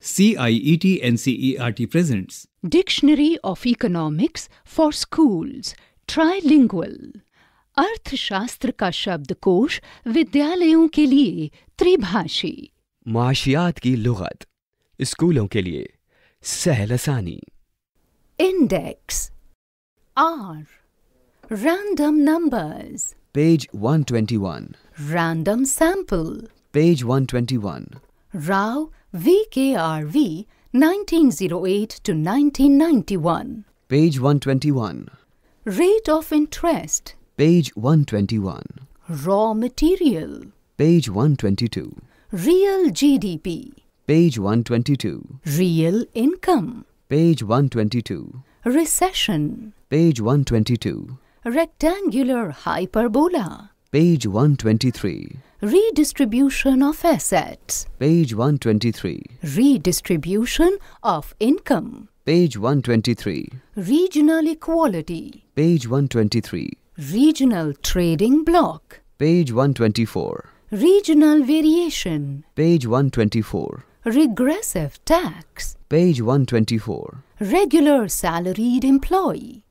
CIET NCERT presents Dictionary of Economics for Schools Trilingual अर्थशास्त्र का शब्द कोश विद्यालयों के लिए त्रिभाषी माशियात की लुगत स्कूलों के लिए सहलसानी index are random numbers page 121 random sample page 121 Rao VKRV 1908 to 1991. Page 121. Rate of interest. Page 121. Raw material. Page 122. Real GDP. Page 122. Real income. Page 122. Recession. Page 122. Rectangular hyperbola. Page 123. Redistribution of assets. Page 123. Redistribution of income. Page 123. Regional equality. Page 123. Regional trading block. Page 124. Regional variation. Page 124. Regressive tax. Page 124. Regular salaried employee.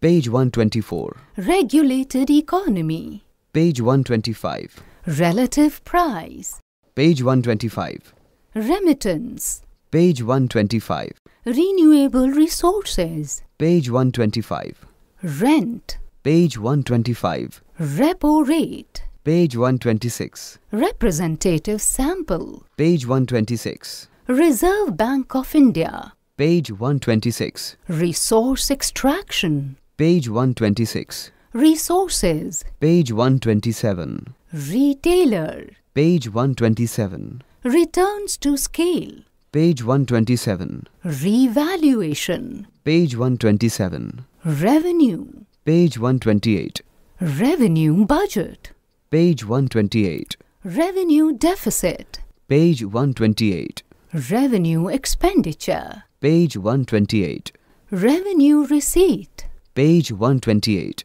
Page 124. Regulated economy. Page 125. Relative price. Page 125. Remittance. Page 125. Renewable resources. Page 125. Rent. Page 125. Repo rate. Page 126. Representative sample. Page 126. Reserve Bank of India. Page 126. Resource extraction. Page 126. Resources. Page 127. Retailer. Page 127. Returns to scale. Page 127. Revaluation. Page 127. Revenue. Page 128. Revenue budget. Page 128. Revenue deficit. Page 128. Revenue expenditure. Page 128. Revenue receipt. Page 128.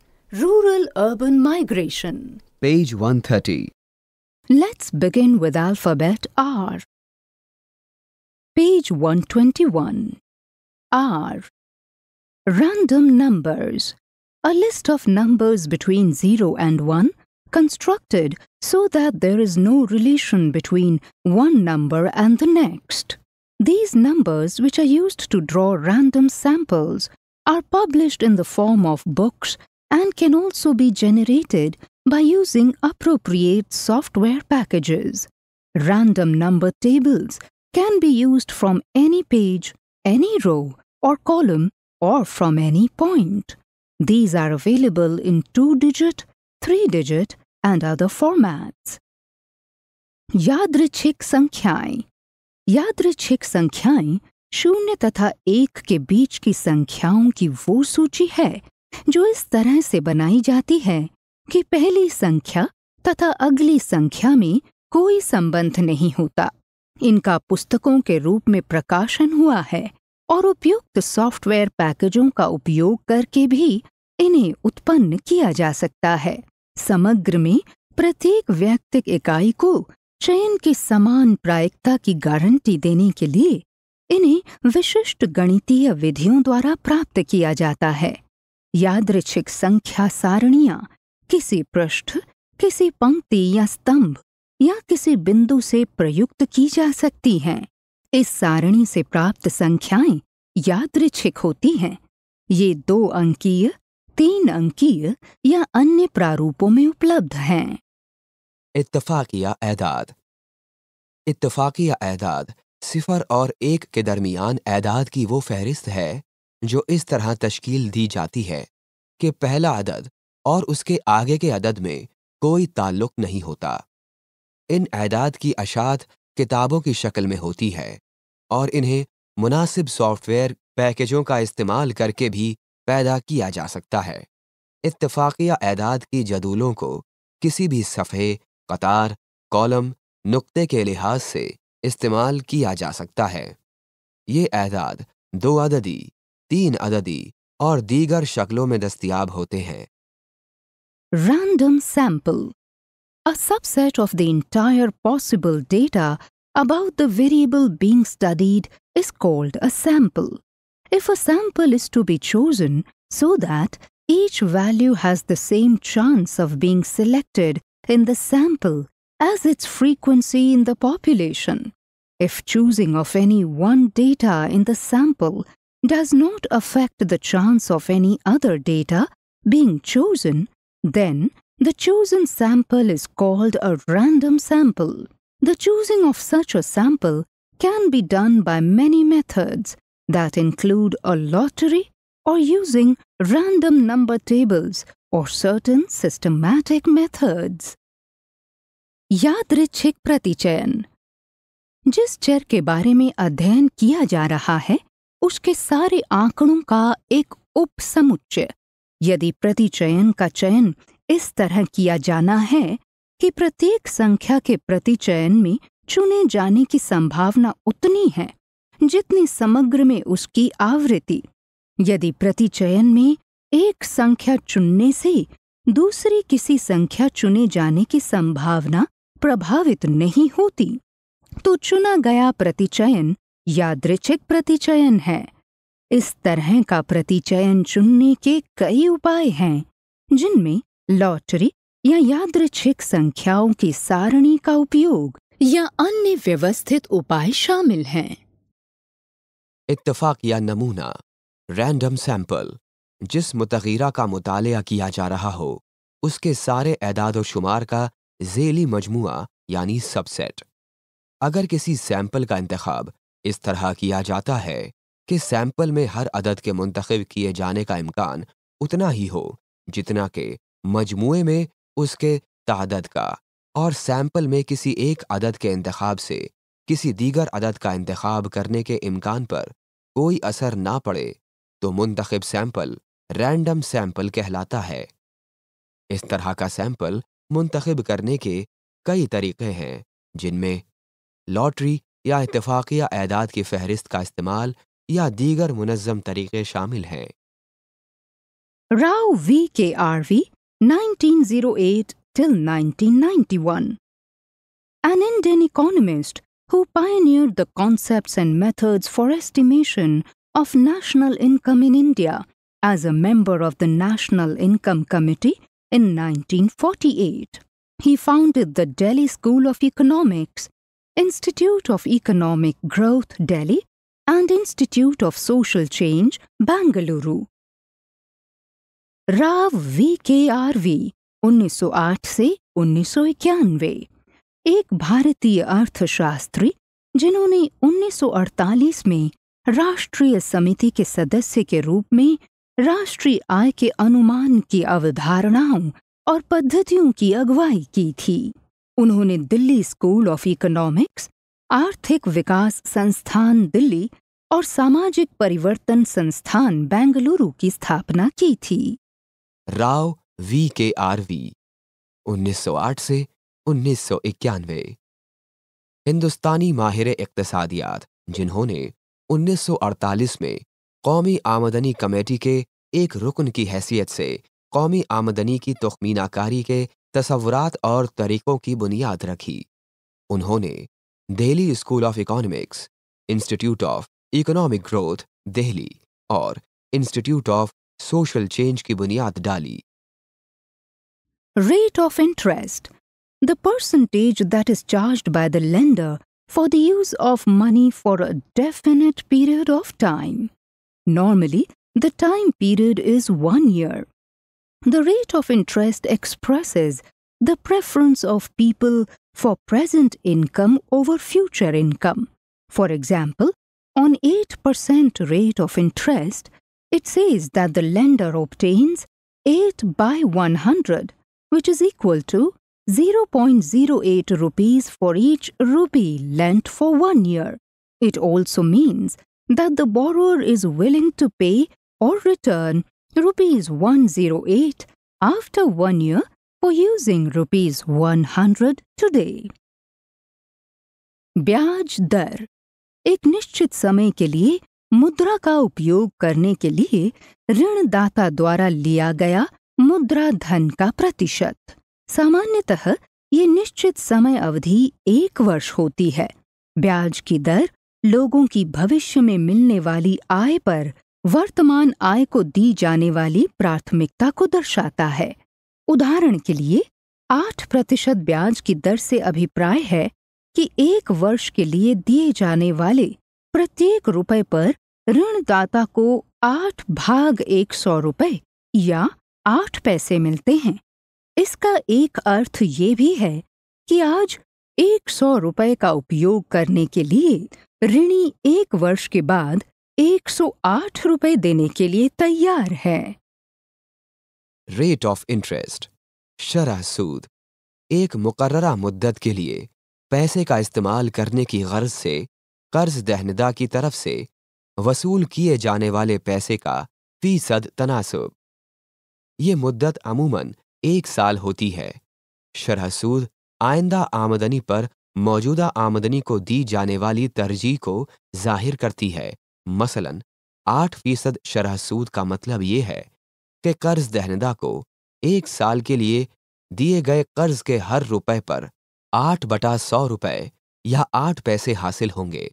Rural Urban Migration. Page 130. Let's begin with alphabet R. Page 121. R. Random numbers. A list of numbers between 0 and 1 constructed so that there is no relation between one number and the next. These numbers, which are used to draw random samples, are published in the form of books and can also be generated by using appropriate software packages. Random number tables can be used from any page, any row or column or from any point. These are available in two-digit, three-digit and other formats. यादृच्छिक संख्याएं यादृच्छिक संख्याएं शून्य तथा एक के बीच की संख्याओं की वो सूची है जो इस तरह से बनाई जाती है कि पहली संख्या तथा अगली संख्या में कोई संबंध नहीं होता इनका पुस्तकों के रूप में प्रकाशन हुआ है और उपयुक्त सॉफ्टवेयर पैकेजों का उपयोग करके भी इन्हें उत्पन्न किया जा सकता है समग्र में प्रत्येक व्यक्तिक इकाई को चयन की समान प्रायिकता की गारंटी देने के लिए इन्हें विशिष्ट गणितीय विधियों द्वारा प्राप्त किया जाता है यादृच्छिक संख्या सारणियां किसी पृष्ठ किसी पंक्ति या स्तंभ या किसी बिंदु से प्रयुक्त की जा सकती हैं इस सारणी से प्राप्त संख्याएं यादृच्छिक होती हैं ये दो अंकीय तीन अंकीय या अन्य प्रारूपों में उपलब्ध हैं इतफाकिया एदाद इतफाकिया एदाद सिफर और एक के दरमियान एदाद की वो फहरिस्त है जो इस तरह तश्कील दी जाती है कि पहला अदद और उसके आगे के अदद में कोई ताल्लुक नहीं होता इन एदाद की अशात किताबों की शक्ल में होती है और इन्हें मुनासिब सॉफ्टवेयर पैकेजों का इस्तेमाल करके भी पैदा किया जा सकता है इतफाकिया एदाद की जदूलों को किसी भी सफ़े कतार कॉलम नुक्ते के लिहाज से इस्तेमाल किया जा सकता है ये एदाद दो अददी तीन अददी और दीगर शक्लों में दस्तियाब होते हैं random sample a subset about the variable being studied is called a sample. If a sample is to be chosen so that each value has the same chance of being selected in the sample as its frequency in the population. If choosing of any one data in the sample does not affect the chance of any other data being chosen, then the chosen sample is called a random sample. The choosing of such a sample can be done by many methods that include a lottery or using random number tables or certain systematic methods. यादृच्छिक प्रतिचयन जिस चर के बारे में अध्ययन किया जा रहा है उसके सारे आंकड़ों का एक उपसमुच्चय यदि प्रतिचयन का चयन इस तरह किया जाना है कि प्रत्येक संख्या के प्रतिचयन में चुने जाने की संभावना उतनी है जितनी समग्र में उसकी आवृत्ति यदि प्रतिचयन में एक संख्या चुनने से दूसरी किसी संख्या चुने जाने की संभावना प्रभावित नहीं होती तो चुना गया प्रतिचयन यादृचिक प्रतिचयन है इस तरह का प्रतिचयन चुनने के कई उपाय हैं जिनमें लॉटरी या यादृचिक संख्याओं की सारणी का उपयोग या अन्य व्यवस्थित उपाय शामिल हैं इतफाक या नमूना रैंडम सैंपल जिस मुतगीरा का मुताल किया जा रहा हो उसके सारे एदाद और शुमार का जेली मजमू यानी सबसेट अगर किसी सैंपल का इंतखब इस तरह किया जाता है कि सैंपल में हर अदद के मुंतखब किए जाने का इम्कान उतना ही हो जितना के मजमू में उसके तादद का और सैंपल में किसी एक अदद के इंतखब से किसी दीगर अदद का इंतखब करने के इम्कान पर कोई असर ना पड़े तो मुंतखब सैंपल रैंडम सैंपल कहलाता है इस तरह का सैंपल मुंतखब करने के कई तरीक़े हैं जिनमें लॉटरी या इतफाक़िया एदाद की फहरिस्त का इस्तेमाल या दीगर मुनज़म तरीक़े शामिल हैं Rao V K R V 1908 till 1991 an Indian economist who pioneered the concepts and methods for estimation of national income in India as a member of the National Income Committee in 1948. He founded the Delhi School of Economics Institute of Economic Growth, Delhi, and Institute of Social Change, Bangalore. Rao V K R V 1908 से उन्नीस oh एक भारतीय अर्थशास्त्री जिन्होंने 1948 में राष्ट्रीय समिति के सदस्य के रूप में राष्ट्रीय आय के अनुमान की अवधारणाओं और पद्धतियों की अगुवाई की थी उन्होंने दिल्ली स्कूल ऑफ इकोनॉमिक्स आर्थिक विकास संस्थान दिल्ली और सामाजिक परिवर्तन संस्थान बेंगलुरु की स्थापना की थी Rao V K R V उन्नीस से उन्नीस हिंदुस्तानी माहिर इकतसादियात जिन्होंने 1948 में कौमी आमदनी कमेटी के एक रुकन की हैसियत से कौमी आमदनी की तखमीनाकारी के तस्वुरात और तरीकों की बुनियाद रखी उन्होंने Delhi school of economics institute of economic growth Delhi और इंस्टीट्यूट ऑफ सोशल चेंज की बुनियाद डाली rate of interest the percentage that is charge by the lender for the use of money for a definite period of time normally the time period is one year The rate of interest expresses the preference of people for present income over future income. For example, on 8% rate of interest, it says that the lender obtains 8 by 100, which is equal to 0.08 rupees for each rupee lent for one year. It also means that the borrower is willing to pay or return rupees 108 after one year for using rupees 100 today. ब्याज दर एक निश्चित समय के लिए मुद्रा का उपयोग करने के लिए ऋणदाता द्वारा लिया गया मुद्रा धन का प्रतिशत सामान्यतः ये निश्चित समय अवधि एक वर्ष होती है ब्याज की दर लोगों की भविष्य में मिलने वाली आय पर वर्तमान आय को दी जाने वाली प्राथमिकता को दर्शाता है उदाहरण के लिए आठ प्रतिशत ब्याज की दर से अभिप्राय है कि एक वर्ष के लिए दिए जाने वाले प्रत्येक रुपए पर ऋणदाता को आठ भाग एक सौ रुपये या आठ पैसे मिलते हैं इसका एक अर्थ ये भी है कि आज एक सौ रुपये का उपयोग करने के लिए ऋणी एक वर्ष के बाद 108 रुपए देने के लिए तैयार है रेट ऑफ इंटरेस्ट शरह सूद एक मुकर्रा मुद्दत के लिए पैसे का इस्तेमाल करने की गर्ज से कर्ज दहनदा की तरफ से वसूल किए जाने वाले पैसे का फीसद तनासब ये मुद्दत अमूमन एक साल होती है शरह सूद आइंदा आमदनी पर मौजूदा आमदनी को दी जाने वाली तरजीह को जाहिर करती है मसलन आठ फीसद शरह सूद का मतलब ये है कि कर्ज दहनदा को एक साल के लिए दिए गए कर्ज के हर रुपए पर आठ बटा सौ रुपए या आठ पैसे हासिल होंगे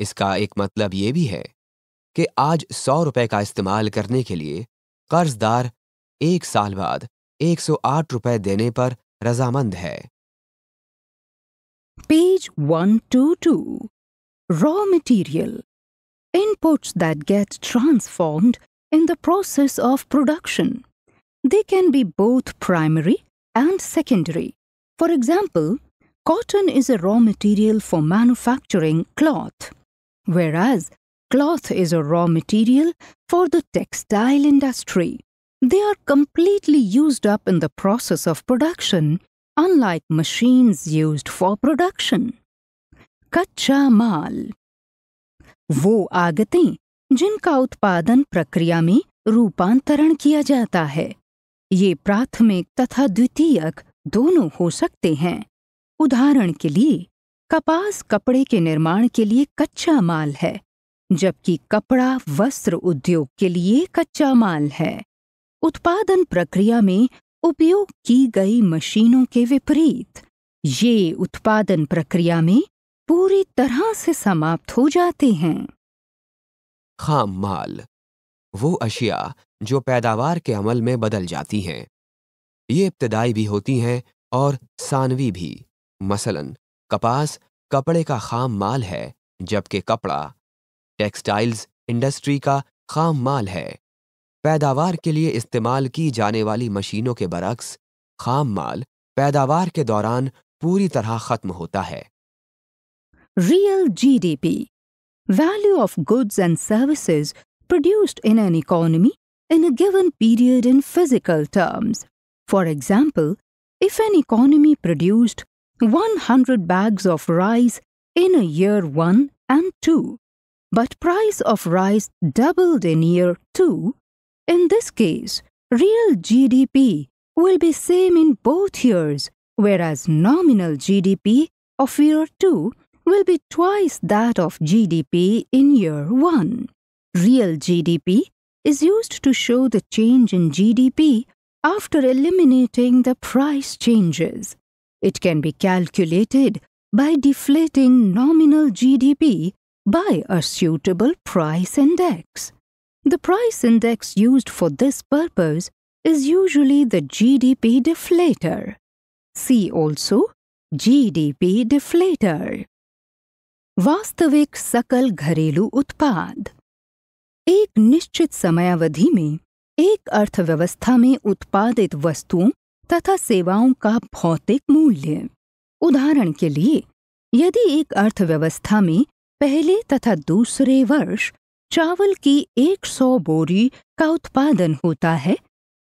इसका एक मतलब ये भी है कि आज सौ रुपए का इस्तेमाल करने के लिए कर्जदार एक साल बाद एक सौ आठ रुपए देने पर रजामंद है page one two two raw material inputs that get transformed in the process of production. They can be both primary and secondary. For example, cotton is a raw material for manufacturing cloth, whereas cloth is a raw material for the textile industry. They are completely used up in the process of production, unlike machines used for production. Kacha mal वो आगतें जिनका उत्पादन प्रक्रिया में रूपांतरण किया जाता है ये प्राथमिक तथा द्वितीयक दोनों हो सकते हैं उदाहरण के लिए कपास कपड़े के निर्माण के लिए कच्चा माल है जबकि कपड़ा वस्त्र उद्योग के लिए कच्चा माल है उत्पादन प्रक्रिया में उपयोग की गई मशीनों के विपरीत ये उत्पादन प्रक्रिया में पूरी तरह से समाप्त हो जाते हैं खाम माल वो अशिया जो पैदावार के अमल में बदल जाती हैं ये इब्तदाई भी होती हैं और सानवी भी मसलन कपास कपड़े का खाम माल है जबकि कपड़ा टेक्सटाइल्स इंडस्ट्री का खाम माल है पैदावार के लिए इस्तेमाल की जाने वाली मशीनों के बरक्स खाम माल पैदावार के दौरान पूरी तरह ख़त्म होता है real GDP, value of goods and services produced in an economy in a given period in physical terms. For example, if an economy produced 100 bags of rice in a year 1 and 2, but price of rice doubled in year 2, in this case, real GDP will be same in both years, whereas nominal GDP of year 2 will be twice that of GDP in year 1. Real GDP is used to show the change in GDP after eliminating the price changes. It can be calculated by deflating nominal GDP by a suitable price index. The price index used for this purpose is usually the GDP deflator. See also GDP deflator. वास्तविक सकल घरेलू उत्पाद एक निश्चित समयावधि में एक अर्थव्यवस्था में उत्पादित वस्तुओं तथा सेवाओं का भौतिक मूल्य उदाहरण के लिए यदि एक अर्थव्यवस्था में पहले तथा दूसरे वर्ष चावल की 100 बोरी का उत्पादन होता है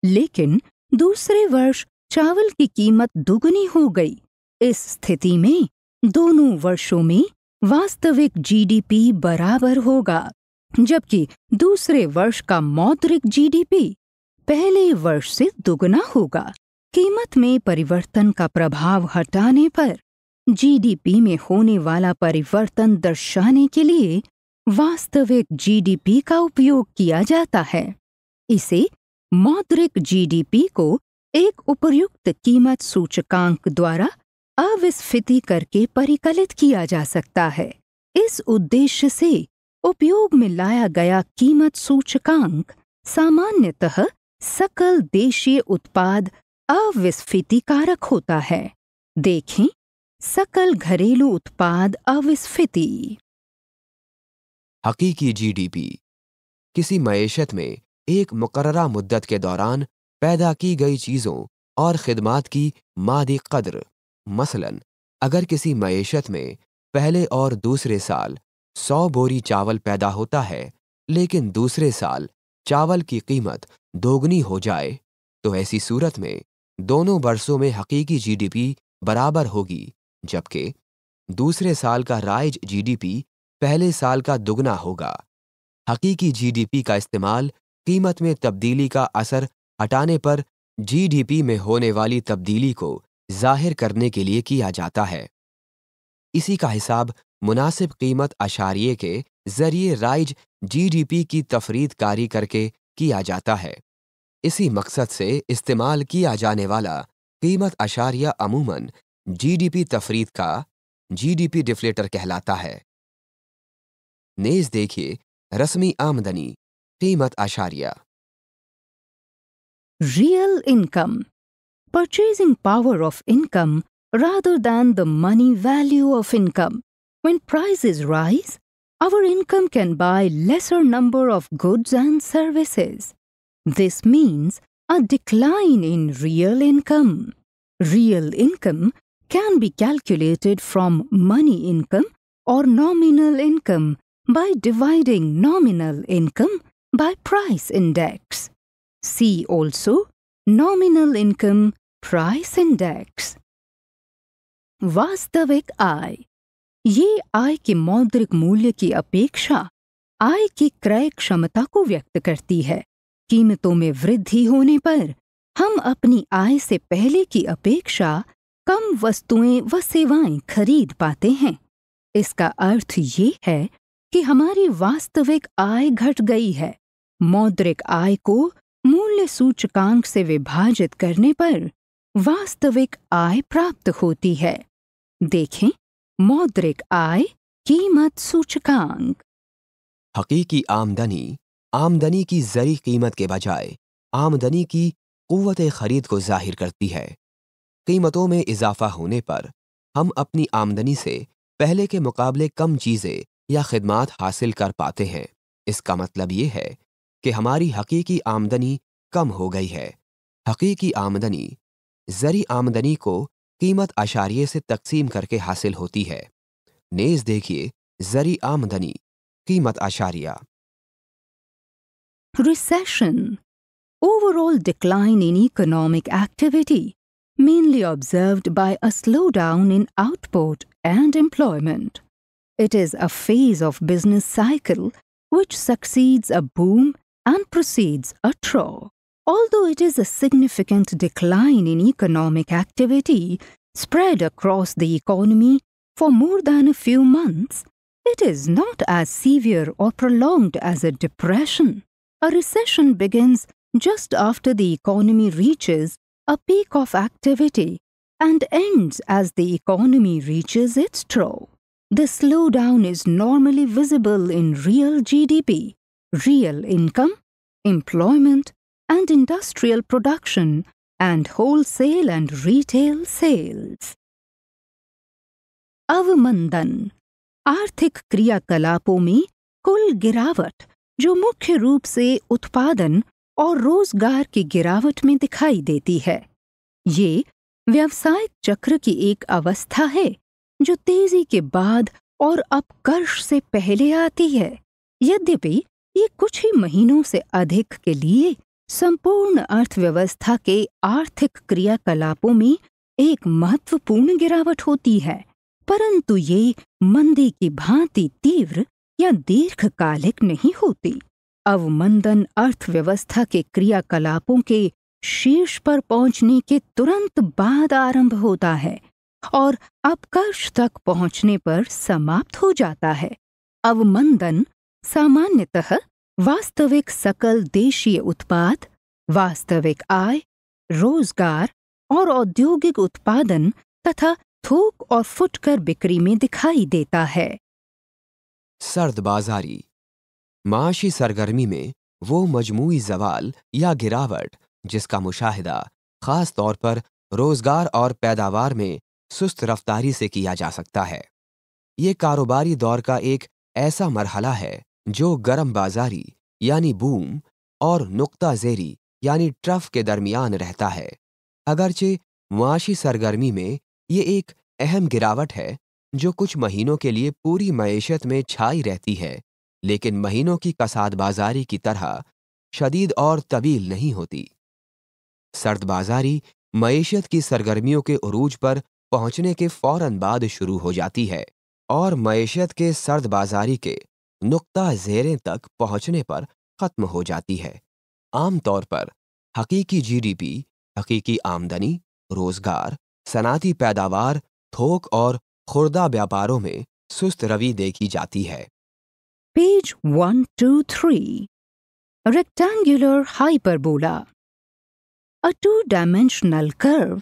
लेकिन दूसरे वर्ष चावल की कीमत दुगनी हो गई इस स्थिति में दोनों वर्षों में वास्तविक जीडीपी बराबर होगा जबकि दूसरे वर्ष का मौद्रिक जीडीपी पहले वर्ष से दुगना होगा कीमत में परिवर्तन का प्रभाव हटाने पर जीडीपी में होने वाला परिवर्तन दर्शाने के लिए वास्तविक जीडीपी का उपयोग किया जाता है इसे मौद्रिक जीडीपी को एक उपयुक्त कीमत सूचकांक द्वारा अविस्फिति करके परिकलित किया जा सकता है इस उद्देश्य से उपयोग में लाया गया कीमत सूचकांक सामान्यतः सकल देशीय उत्पाद अविस्फिति कारक होता है देखें सकल घरेलू उत्पाद अविस्फिति हकीकी जीडीपी किसी मैशत में एक मुकर्रा मुद्दत के दौरान पैदा की गई चीज़ों और खिदमात की मादी कद्र मसलन अगर किसी मीशत में पहले और दूसरे साल सौ बोरी चावल पैदा होता है लेकिन दूसरे साल चावल की कीमत दोगुनी हो जाए तो ऐसी सूरत में दोनों वर्षों में हकीकी जीडीपी बराबर होगी जबकि दूसरे साल का राइज जीडीपी पहले साल का दुगना होगा हकीकी जीडीपी का इस्तेमाल कीमत में तब्दीली का असर हटाने पर जीडीपी में होने वाली तब्दीली को जाहिर करने के लिए किया जाता है इसी का हिसाब मुनासिब कीमत अशारिये के जरिए राइज जीडीपी की तफरीद कारी करके किया जाता है इसी मकसद से इस्तेमाल किया जाने वाला कीमत अशारिया अमूमन जीडीपी तफरीद का जीडीपी डिफ्लेटर कहलाता है नेज देखिए रस्मी आमदनी कीमत अशारिया real income purchasing power of income rather than the money value of income. When prices rise, our income can buy lesser number of goods and services. This means a decline in real income. Real income can be calculated from money income or nominal income by dividing nominal income by price index. See also nominal income price index वास्तविक आय ये आय के मौद्रिक मूल्य की अपेक्षा आय की क्रय क्षमता को व्यक्त करती है कीमतों में वृद्धि होने पर हम अपनी आय से पहले की अपेक्षा कम वस्तुएं व सेवाएं खरीद पाते हैं इसका अर्थ ये है कि हमारी वास्तविक आय घट गई है मौद्रिक आय को मूल्य सूचकांक से विभाजित करने पर वास्तविक आय प्राप्त होती है देखें मौद्रिक आय कीमत सूचकांक हकीकी आमदनी आमदनी की जरी कीमत के बजाय आमदनी की कुत खरीद को जाहिर करती है कीमतों में इजाफा होने पर हम अपनी आमदनी से पहले के मुकाबले कम चीज़ें या खिदमत हासिल कर पाते हैं इसका मतलब ये है कि हमारी हकीकी आमदनी कम हो गई है हकीकी आमदनी जरी आमदनी को कीमत आशारिये से तकसीम करके हासिल होती है नेज देखिए जरी आमदनी कीमत आशारिया recession overall decline in economic activity mainly observe by a slow down in output and employment it is a phase of business cycle which succeeds a boom and proceeds a trough although it is a significant decline in economic activity spread across the economy for more than a few months, it is not as severe or prolonged as a depression. A recession begins just after the economy reaches a peak of activity and ends as the economy reaches its trough. The slowdown is normally visible in real GDP, real income, employment, and industrial production and wholesale and retail sales. अवमंदन आर्थिक क्रियाकलापों में कुल गिरावट जो मुख्य रूप से उत्पादन और रोजगार की गिरावट में दिखाई देती है ये व्यावसायिक चक्र की एक अवस्था है जो तेजी के बाद और अपकर्ष से पहले आती है यद्यपि ये कुछ ही महीनों से अधिक के लिए संपूर्ण अर्थव्यवस्था के आर्थिक क्रियाकलापों में एक महत्वपूर्ण गिरावट होती है परंतु ये मंदी की भांति तीव्र या दीर्घकालिक नहीं होती अवमंदन अर्थव्यवस्था के क्रियाकलापों के शीर्ष पर पहुंचने के तुरंत बाद आरंभ होता है और अपकर्ष तक पहुंचने पर समाप्त हो जाता है अवमंदन सामान्यतः वास्तविक सकल देशीय उत्पाद वास्तविक आय रोजगार और औद्योगिक उत्पादन तथा थोक और फुटकर बिक्री में दिखाई देता है सर्द बाजारी माशी सरगर्मी में वो मजमू जवाल या गिरावट जिसका मुशाहिदा खास तौर पर रोजगार और पैदावार में सुस्त रफ्तारी से किया जा सकता है ये कारोबारी दौर का एक ऐसा मरहला है जो गर्म बाजारी यानी बूम और ज़ेरी यानी ट्रफ के दरमियान रहता है अगरचे मुआशी सरगर्मी में ये एक अहम गिरावट है जो कुछ महीनों के लिए पूरी मीशत में छाई रहती है लेकिन महीनों की कसाद बाजारी की तरह शदीद और तवील नहीं होती सर्द बाजारी मीशत की सरगर्मियों के अरूज पर पहुंचने के फौरन बाद शुरू हो जाती है और मीशत के सर्द बाजारी के नुकता जेरें तक पहुंचने पर खत्म हो जाती है आमतौर पर हकीकी जीडीपी हकीकी आमदनी रोजगार सनाती पैदावार थोक और खुर्दा व्यापारों में सुस्त रवि देखी जाती है page one two three rectangular hyperbola a two dimensional curve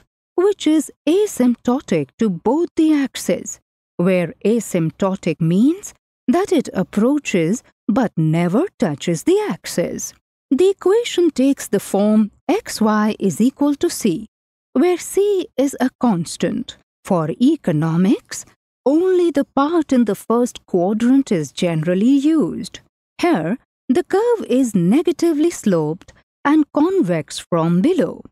which is asymptotic to both the axes where asymptotic means that it approaches but never touches the axis. The equation takes the form xy is equal to c, where c is a constant. For economics, only the part in the first quadrant is generally used. Here, the curve is negatively sloped and convex from below.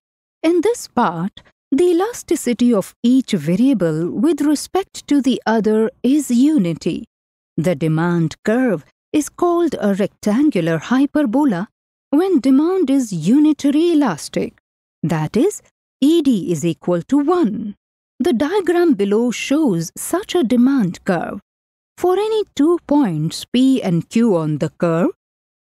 In this part, the elasticity of each variable with respect to the other is unity the demand curve is called a rectangular hyperbola when demand is unitary elastic, that is, ED is equal to 1. The diagram below shows such a demand curve. For any two points P and Q on the curve,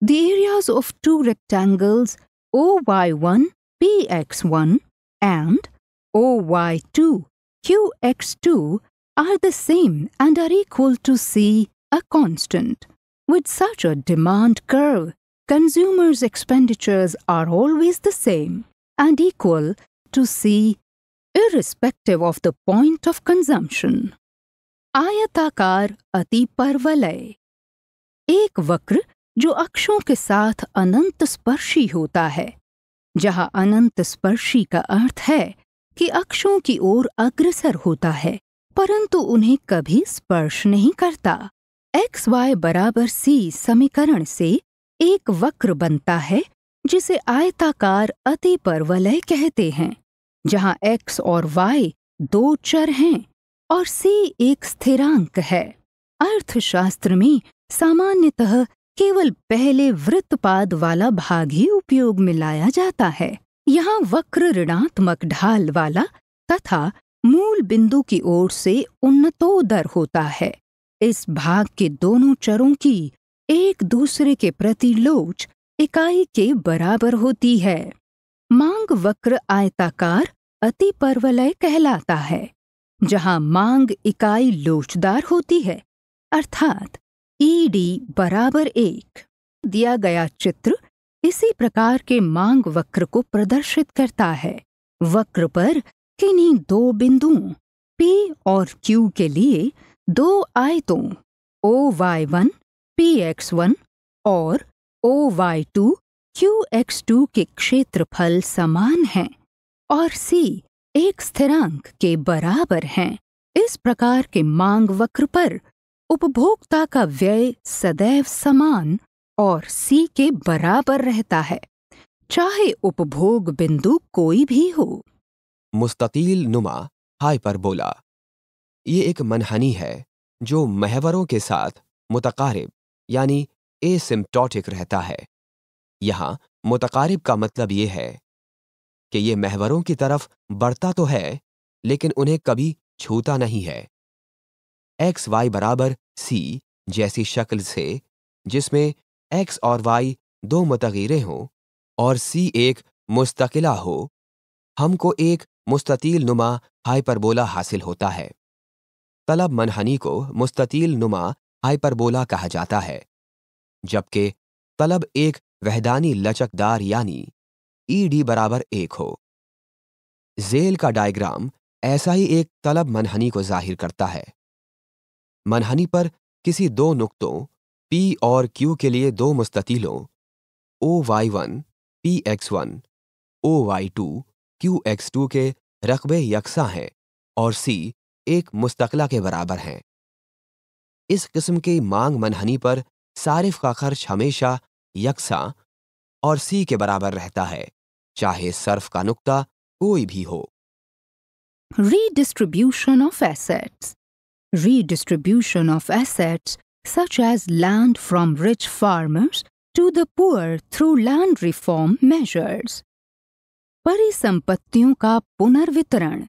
the areas of two rectangles OY1, PX1 and OY2, QX2 are the same and are equal to C, a constant. With such a demand curve, consumers' expenditures are always the same and equal to C, irrespective of the point of consumption. आयताकार अति परवलय एक वक्र जो अक्षों के साथ अनंत स्पर्शी होता है जहाँ अनंत स्पर्शी का अर्थ है कि अक्षों की ओर अग्रसर होता है परंतु उन्हें कभी स्पर्श नहीं करता एक्स वाई बराबर सी समीकरण से एक वक्र बनता है जिसे आयताकार अति परवलय कहते हैं जहां एक्स और वाई दो चर हैं और सी एक स्थिरांक है अर्थशास्त्र में सामान्यतः केवल पहले वृत्तपाद वाला भाग ही उपयोग में लाया जाता है यहाँ वक्र ऋणात्मक ढाल वाला तथा मूल बिंदु की ओर से उन्नतोदर होता है इस भाग के दोनों चरों की एक दूसरे के प्रति लोच इकाई के बराबर होती है मांग वक्र आयताकार अति परवलय कहलाता है जहां मांग इकाई लोचदार होती है अर्थात ईडी e बराबर एक दिया गया चित्र इसी प्रकार के मांग वक्र को प्रदर्शित करता है वक्र पर किन्हीं दो बिंदुओं पी और क्यू के लिए दो आयतों O Y one P X one और O Y two Q X two के क्षेत्रफल समान हैं और सी एक स्थिरांक के बराबर हैं इस प्रकार के मांग वक्र पर उपभोक्ता का व्यय सदैव समान और सी के बराबर रहता है चाहे उपभोग बिंदु कोई भी हो मुस्ततील नुमा हाइपरबोला ये एक मनहनी है जो महवरों के साथ मुतकारब यानी एसिम्टोटिक रहता है यहां मुतकारब का मतलब ये है कि ये महवरों की तरफ बढ़ता तो है लेकिन उन्हें कभी छूता नहीं है एक्स वाई बराबर सी जैसी शक्ल से जिसमें एक्स और वाई दो मतगीरें हों और सी एक मुस्तकिला हो हमको एक मुस्ततील नुमा हाइपरबोला हासिल होता है तलब मनहनी को मुस्ततील नुमा हाइपरबोला कहा जाता है जबकि तलब एक वहदानी लचकदार यानी ई डी बराबर एक हो जेल का डायग्राम ऐसा ही एक तलब मनहनी को जाहिर करता है मनहनी पर किसी दो नुक्तों पी और क्यू के लिए दो मुस्ततीलों O Y one P X one O Y two Q X two के रकबे यकसा हैं और सी एक मुस्तकला के बराबर हैं इस किस्म की मांग मनहनी पर सारिफ का खर्च हमेशा यकसा और सी के बराबर रहता है चाहे सर्फ का नुकता कोई भी हो redistribution of assets redistribution of assets such as land from rich farmers to the poor through land reform measures परिसंपत्तियों का पुनर्वितरण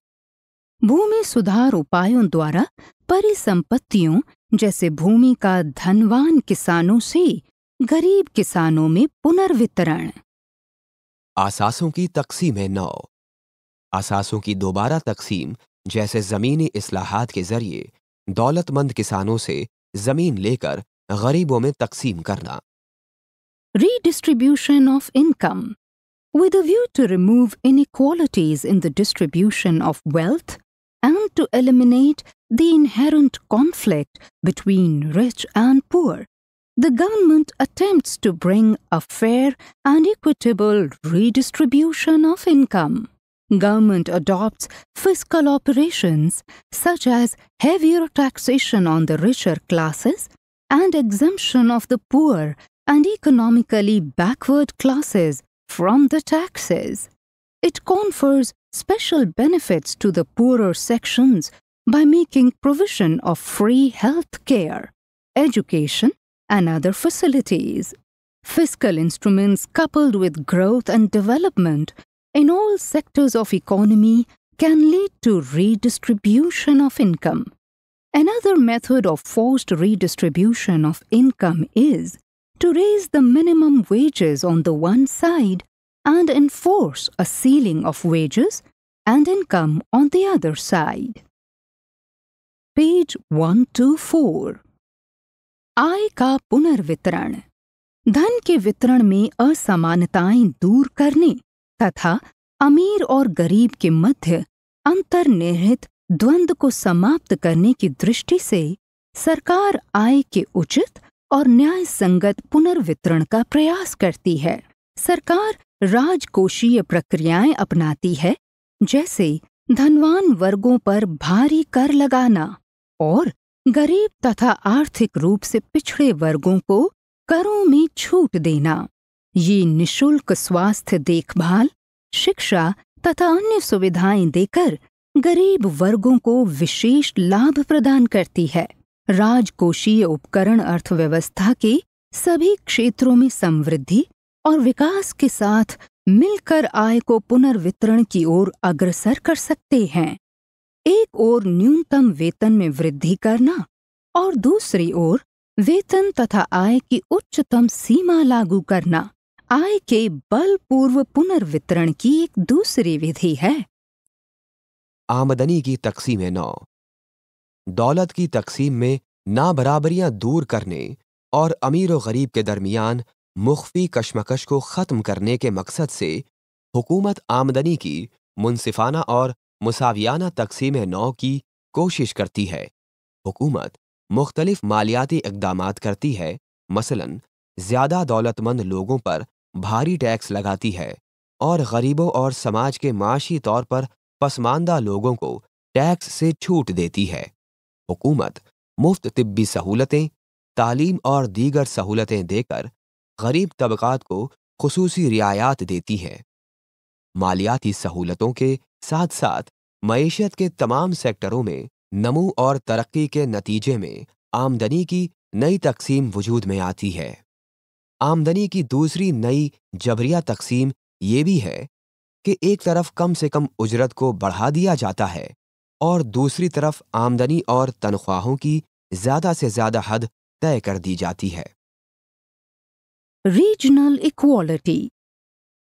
भूमि सुधार उपायों द्वारा परिसंपत्तियों जैसे भूमि का धनवान किसानों से गरीब किसानों में पुनर्वितरण आसासों की तकसीम है नौ आसासों की दोबारा तकसीम जैसे ज़मीनी असलाहत के ज़रिए दौलतमंद किसानों से ज़मीन लेकर गरीबों में तकसीम करना redistribution of income with view to remove inequalities in the distribution of wealth and to eliminate the inherent conflict between rich and poor. The government attempts to bring a fair and equitable redistribution of income. Government adopts fiscal operations such as heavier taxation on the richer classes and exemption of the poor and economically backward classes from the taxes. It confers special benefits to the poorer sections by making provision of free health care, education, and other facilities. Fiscal instruments coupled with growth and development in all sectors of economy can lead to redistribution of income. Another method of forced redistribution of income is to raise the minimum wages on the one side and enforce a ceiling of wages and income on the other side. Page 124 आय का पुनर्वितरण धन के वितरण में असमानताएं दूर करने तथा अमीर और गरीब के मध्य अंतर्निहित द्वंद्व को समाप्त करने की दृष्टि से सरकार आय के उचित और न्याय संगत पुनर्वितरण का प्रयास करती है सरकार राजकोषीय प्रक्रियाएं अपनाती है जैसे धनवान वर्गों पर भारी कर लगाना और गरीब तथा आर्थिक रूप से पिछड़े वर्गों को करों में छूट देना ये निशुल्क स्वास्थ्य देखभाल शिक्षा तथा अन्य सुविधाएं देकर गरीब वर्गों को विशेष लाभ प्रदान करती है राजकोषीय उपकरण अर्थव्यवस्था के सभी क्षेत्रों में समृद्धि और विकास के साथ मिलकर आय को पुनर्वितरण की ओर अग्रसर कर सकते हैं एक ओर न्यूनतम वेतन में वृद्धि करना और दूसरी ओर वेतन तथा आय की उच्चतम सीमा लागू करना आय के बलपूर्व पुनर्वितरण की एक दूसरी विधि है आमदनी की तकसीम नौ दौलत की तकसीम में ना बराबरियां दूर करने और अमीर और गरीब के दरमियान मुख्फी कशमकश को ख़त्म करने के मकसद से हुकूमत आमदनी की मुनसिफाना और मसावियाना तकसीम नौ की कोशिश करती है हुकूमत मुख्तलिफ मालियाती इकदाम करती है मसलन ज़्यादा दौलतमंद लोगों पर भारी टैक्स लगाती है और गरीबों और समाज के माशी तौर पर पसमानदा लोगों को टैक्स से छूट देती है हुकूमत मुफ्त तिब्बी सहूलतें तालीम और दीगर सहूलतें देकर गरीब तबकात को खसूस रियायात देती है मालियाती सहूलतों के साथ साथ मीशत के तमाम सेक्टरों में नमू और तरक्की के नतीजे में आमदनी की नई तकसीम वजूद में आती है आमदनी की दूसरी नई जबरिया तकसीम ये भी है कि एक तरफ कम से कम उजरत को बढ़ा दिया जाता है और दूसरी तरफ आमदनी और तनख्वाहों की ज़्यादा से ज़्यादा हद तय कर दी जाती है Regional equality.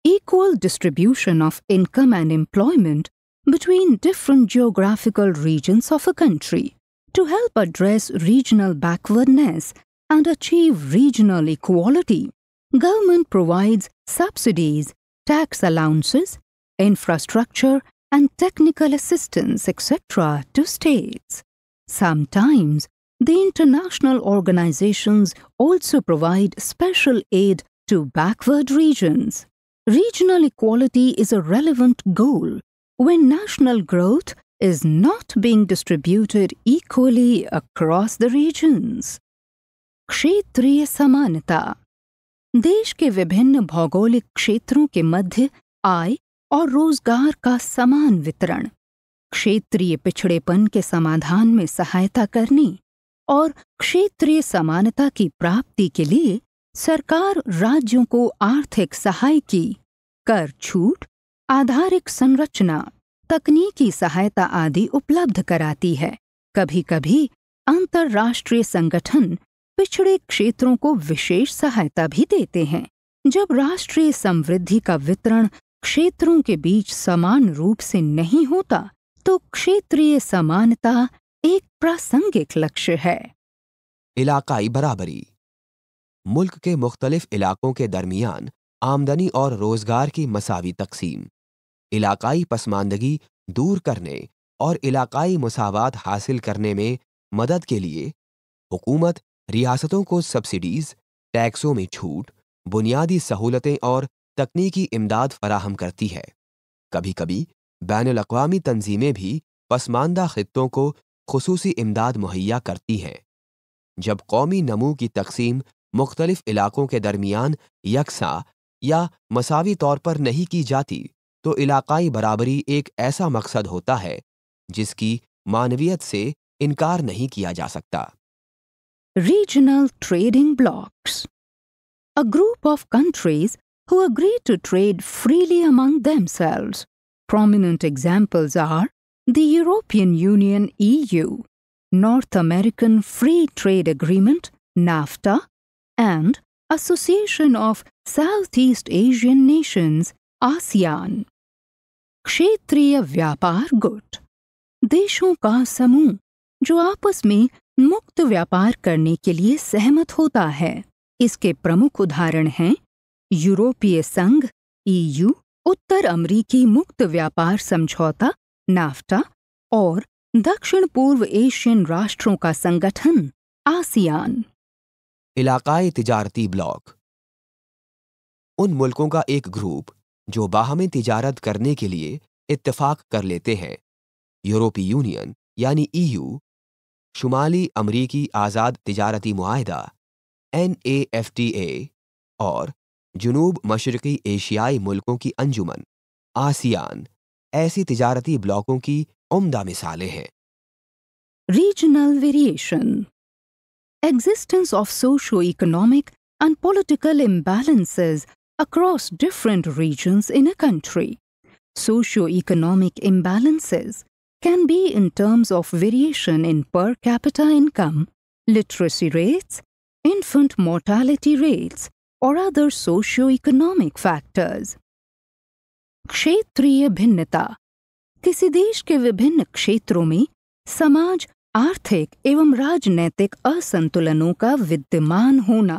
Equal distribution of income and employment between different geographical regions of a country to help address regional backwardness and achieve regional equality. Government provides subsidies, tax allowances, infrastructure and technical assistance, etc. to states. Sometimes the international organizations also provide special aid to backward regions. Regional equality is a relevant goal when national growth is not being distributed equally across the regions. क्षेत्रीय समानता देश के विभिन्न भौगोलिक क्षेत्रों के मध्य आय और रोजगार का समान वितरण क्षेत्रीय पिछड़ेपन के समाधान में सहायता करनी और क्षेत्रीय समानता की प्राप्ति के लिए सरकार राज्यों को आर्थिक सहाय की कर छूट आधारिक संरचना तकनीकी सहायता आदि उपलब्ध कराती है कभी कभी अंतर्राष्ट्रीय संगठन पिछड़े क्षेत्रों को विशेष सहायता भी देते हैं जब राष्ट्रीय समृद्धि का वितरण क्षेत्रों के बीच समान रूप से नहीं होता तो क्षेत्रीय समानता एक प्रासंगिक लक्ष्य है इलाकाई बराबरी मुल्क के मुख्तलिफ इलाकों के दरमियान आमदनी और रोजगार की मसावी तकसीम इलाकाई पसमानदगी दूर करने और इलाकाई मसावत हासिल करने में मदद के लिए हुकूमत रियासतों को सब्सिडीज टैक्सों में छूट बुनियादी सहूलतें और तकनीकी इमदाद फराहम करती है कभी कभी बैन अवी तंजीमें भी पसमानदा खत्ों को खसूसी इमदाद मुहैया करती हैं जब कौमी नमू की तकसीम मुख्तलिफ इलाकों के दरमियान यकसा या मसावी तौर पर नहीं की जाती तो इलाकाई बराबरी एक ऐसा मकसद होता है जिसकी मानवीयत से इनकार नहीं किया जा सकता regional trading blocks a group of countries who agree to trade freely among themselves. Prominent examples are The European Union EU, North American Free Trade Agreement NAFTA, and Association of Southeast Asian Nations ASEAN. क्षेत्रीय व्यापार गुट देशों का समूह जो आपस में मुक्त व्यापार करने के लिए सहमत होता है इसके प्रमुख उदाहरण हैं यूरोपीय संघ ईयू उत्तर अमेरिकी मुक्त व्यापार समझौता नाफ्टा और दक्षिण पूर्व एशियन राष्ट्रों का संगठन आसियान इलाकाई तिजारती ब्लॉक उन मुल्कों का एक ग्रुप जो बाहमी तिजारत करने के लिए इत्तेफाक कर लेते हैं यूरोपीय यूनियन यानी ईयू शुमाली अमरीकी आज़ाद तिजारती मुआहदा एन और जुनूब मशरकी एशियाई मुल्कों की अंजुमन आसियान ऐसी तिजारती ब्लॉकों की उम्दा मिसालें हैं regional variation existence of socio economic and political imbalances across different region in a country socio economic imbalances can be in terms of variation in per capita income literacy rates infant mortality rates और other socio economic factors क्षेत्रीय भिन्नता किसी देश के विभिन्न क्षेत्रों में समाज आर्थिक एवं राजनैतिक असंतुलनों का विद्यमान होना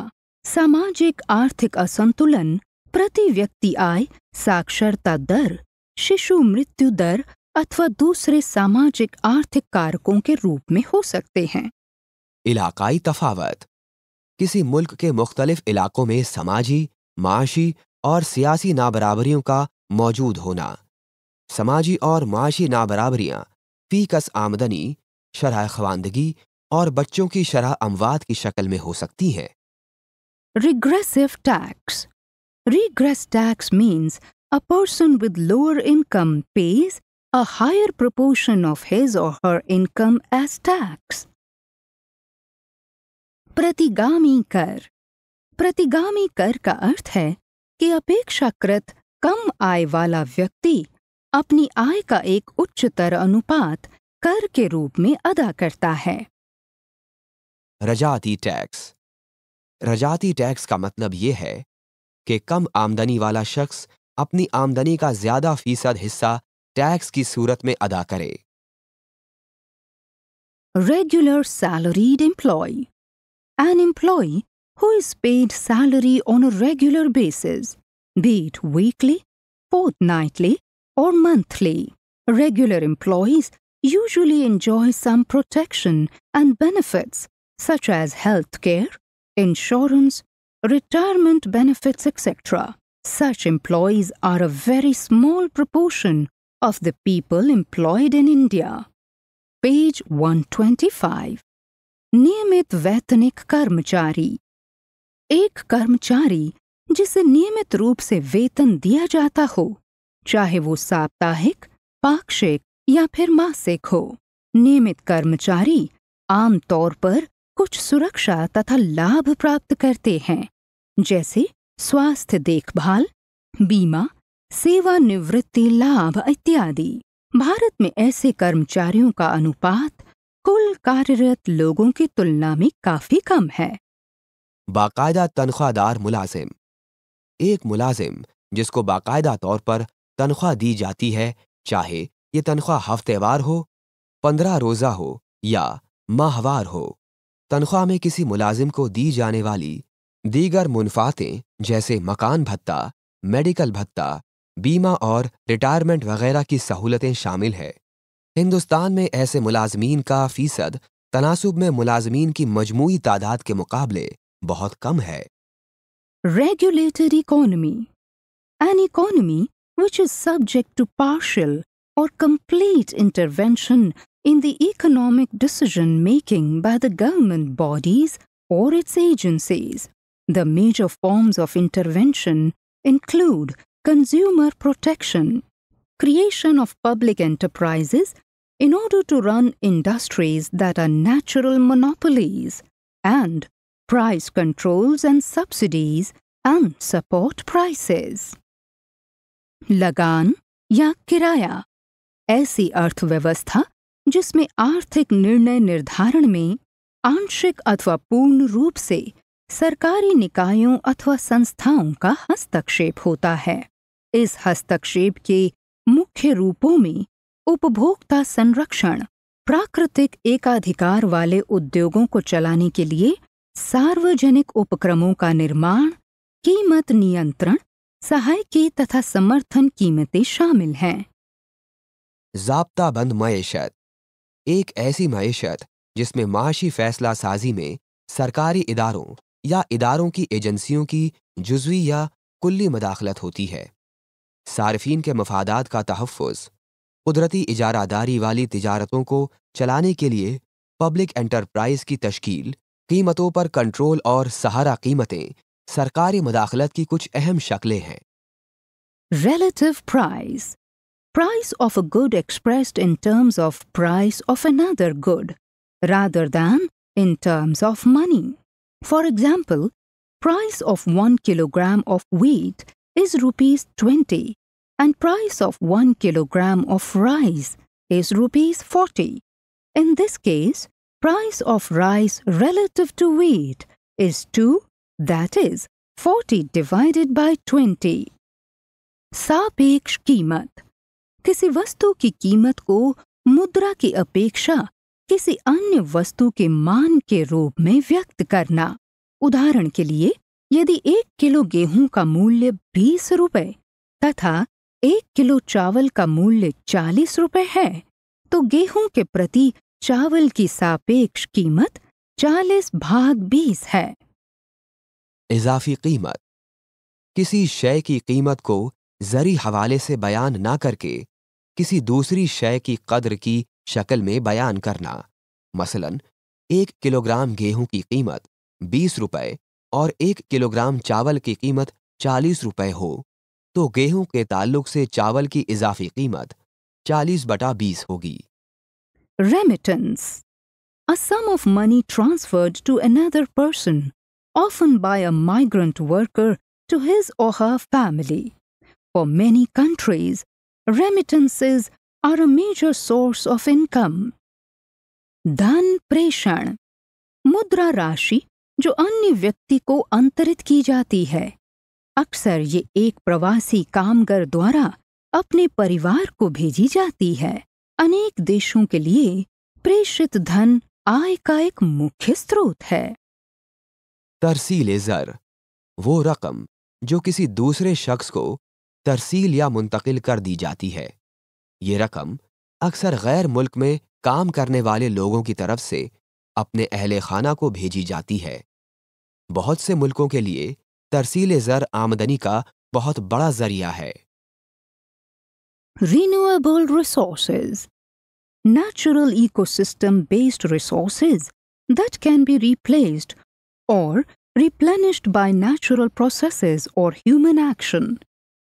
सामाजिक आर्थिक असंतुलन प्रति व्यक्ति आय साक्षरता दर शिशु मृत्यु दर अथवा दूसरे सामाजिक आर्थिक कारकों के रूप में हो सकते हैं इलाकाई तफावत किसी मुल्क के मुख्तलिफ इलाकों में समाजी माशी और सियासी नाबराबरियों का मौजूद होना समाजी और माशी नाबराबरियां फी कस आमदनी शरह खवानदगी और बच्चों की शराह अमवाद की शक्ल में हो सकती हैं regressive tax regress tax means a person with lower income pays a higher proportion of his or her income as tax प्रतिगामी कर प्रतिगामी कर का अर्थ है कि अपेक्षाकृत कम आय वाला व्यक्ति अपनी आय का एक उच्चतर अनुपात कर के रूप में अदा करता है रजाती टैक्स रजाती टैक्स का मतलब यह है कि कम आमदनी वाला शख्स अपनी आमदनी का ज्यादा फीसद हिस्सा टैक्स की सूरत में अदा करे regular salaried employee an employee who is paid salary on a regular basis be it weekly, fortnightly, or monthly. Regular employees usually enjoy some protection and benefits such as health care, insurance, retirement benefits, etc. Such employees are a very small proportion of the people employed in India. Page 125. niyamit वैतनिक karmachari, ek karmachari. जिसे नियमित रूप से वेतन दिया जाता हो चाहे वो साप्ताहिक पाक्षिक या फिर मासिक हो नियमित कर्मचारी आमतौर पर कुछ सुरक्षा तथा लाभ प्राप्त करते हैं जैसे स्वास्थ्य देखभाल बीमा सेवानिवृत्ति लाभ इत्यादि भारत में ऐसे कर्मचारियों का अनुपात कुल कार्यरत लोगों की तुलना में काफी कम है बाकायदा तनख्वाहदार मुलाजिम एक मुलाजिम जिसको बाकायदा तौर पर तनख्वाह दी जाती है चाहे ये तनख्वाह हफ्तेवार हो पंद्रह रोज़ा हो या माहवार हो तनख्वाह में किसी मुलाजिम को दी जाने वाली दीगर मुनफातें जैसे मकान भत्ता मेडिकल भत्ता बीमा और रिटायरमेंट वगैरह की सहूलतें शामिल है हिंदुस्तान में ऐसे मुलाजमीन का फीसद तनासब में मुलाजमीन की मजमू तादाद के मुकाबले बहुत कम है regulated economy. An economy which is subject to partial or complete intervention in the economic decision making by the government bodies or its agencies. The major forms of intervention include consumer protection, creation of public enterprises in order to run industries that are natural monopolies, and price controls and subsidies, and support prices. लगान या किराया ऐसी अर्थव्यवस्था जिसमें आर्थिक निर्णय निर्धारण में आंशिक अथवा पूर्ण रूप से सरकारी निकायों अथवा संस्थाओं का हस्तक्षेप होता है इस हस्तक्षेप के मुख्य रूपों में उपभोक्ता संरक्षण प्राकृतिक एकाधिकार वाले उद्योगों को चलाने के लिए सार्वजनिक उपक्रमों का निर्माण कीमत नियंत्रण सहाय की तथा समर्थन कीमतें शामिल हैं बंद मीशत एक ऐसी मीशत जिसमें माशी फैसला साजी में सरकारी इदारों या इदारों की एजेंसियों की जुजवी या कुल्ली मदाखलत होती है सार्फिन के मफादात का तहफ़ कुदरती इजारादारी वाली तजारतों को चलाने के लिए पब्लिक एंटरप्राइज की तश्कील कीमतों पर कंट्रोल और सहारा कीमतें सरकारी मुदाखलत की कुछ अहम शक्लें हैं relative price price of a good expressed in terms of price of another good rather than in terms of money for example price of one kilogram of wheat is rupees twenty and price of one kilogram of rice is rupees forty in this case price of rice relative to wheat is 2, that is, 40 divided by 20. सापेक्ष कीमत किसी वस्तु की कीमत को मुद्रा की अपेक्षा किसी अन्य वस्तु के मान के रूप में व्यक्त करना उदाहरण के लिए यदि एक किलो गेहूं का मूल्य बीस रुपए तथा एक किलो चावल का मूल्य चालीस रुपए है तो गेहूं के प्रति चावल की सापेक्ष कीमत चालीस भाग बीस है इजाफी कीमत किसी शय की कीमत को जरी हवाले से बयान ना करके किसी दूसरी शय की कद्र की शक्ल में बयान करना मसलन एक किलोग्राम गेहूं की कीमत बीस रुपए और एक किलोग्राम चावल की कीमत चालीस रुपए हो तो गेहूं के ताल्लुक से चावल की इजाफी कीमत चालीस बटा बीस होगी Remittance a sum of money transferred to another person, often by a migrant worker to his or her family. For many countries, remittances are a major source of income. Dhan Preshan Mudra Rashi जो अन्य व्यक्ति को अंतरित की जाती है अक्सर ये एक प्रवासी कामगार द्वारा अपने परिवार को भेजी जाती है अनेक देशों के लिए प्रेषित धन आय का एक मुख्य स्रोत है तरसील जर वो रकम जो किसी दूसरे शख्स को तरसील या मुंतकिल कर दी जाती है ये रकम अक्सर गैर मुल्क में काम करने वाले लोगों की तरफ से अपने अहल खाना को भेजी जाती है बहुत से मुल्कों के लिए तरसील ज़र आमदनी का बहुत बड़ा जरिया है renewable resources, natural ecosystem based resources that can be replaced or replenished by natural processes or human action.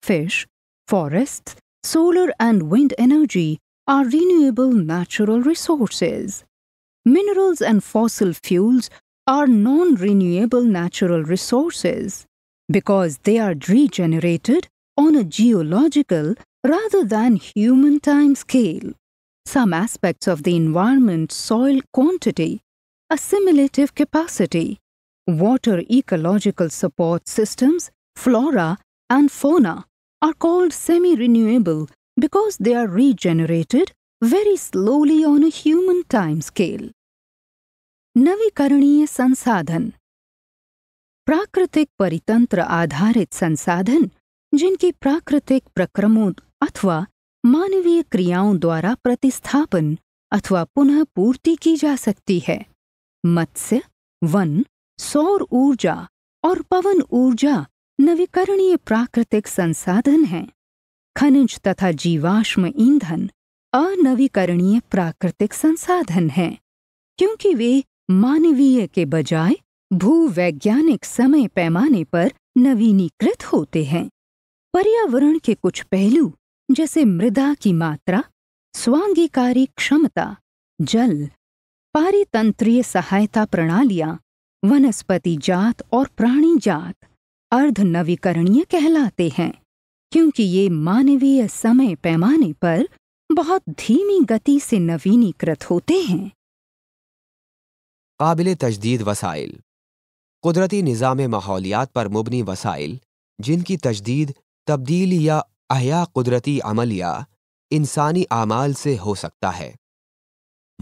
Fish, forests, solar and wind energy are renewable natural resources. Minerals and fossil fuels are non renewable natural resources because they are regenerated on a geological rather than human time scale. Some aspects of the environment, soil quantity, assimilative capacity, water ecological support systems, flora, and fauna are called semi-renewable because they are regenerated very slowly on a human time scale. नवीकरणीय संसाधन prakritik paritantra आधारित संसाधन jinki prakritik प्रक्रमों अथवा मानवीय क्रियाओं द्वारा प्रतिस्थापन अथवा पुनः पूर्ति की जा सकती है मत्स्य वन सौर ऊर्जा और पवन ऊर्जा नवीकरणीय प्राकृतिक संसाधन हैं खनिज तथा जीवाश्म ईंधन अनवीकरणीय प्राकृतिक संसाधन हैं क्योंकि वे मानवीय के बजाय भूवैज्ञानिक समय पैमाने पर नवीनीकृत होते हैं पर्यावरण के कुछ पहलू जैसे मृदा की मात्रा स्वांगीकारी क्षमता जल पारितंत्रीय सहायता प्रणालियां वनस्पति जात और प्राणी जात अर्ध नवीकरणीय कहलाते हैं क्योंकि ये मानवीय समय पैमाने पर बहुत धीमी गति से नवीनीकृत होते हैं काबिल तजदीद वसाइल कुदरती निज़ाम माहौलियात पर मुबनी वसाइल जिनकी तजदीद तब्दील या अहया कुदरती या इंसानी आमाल से हो सकता है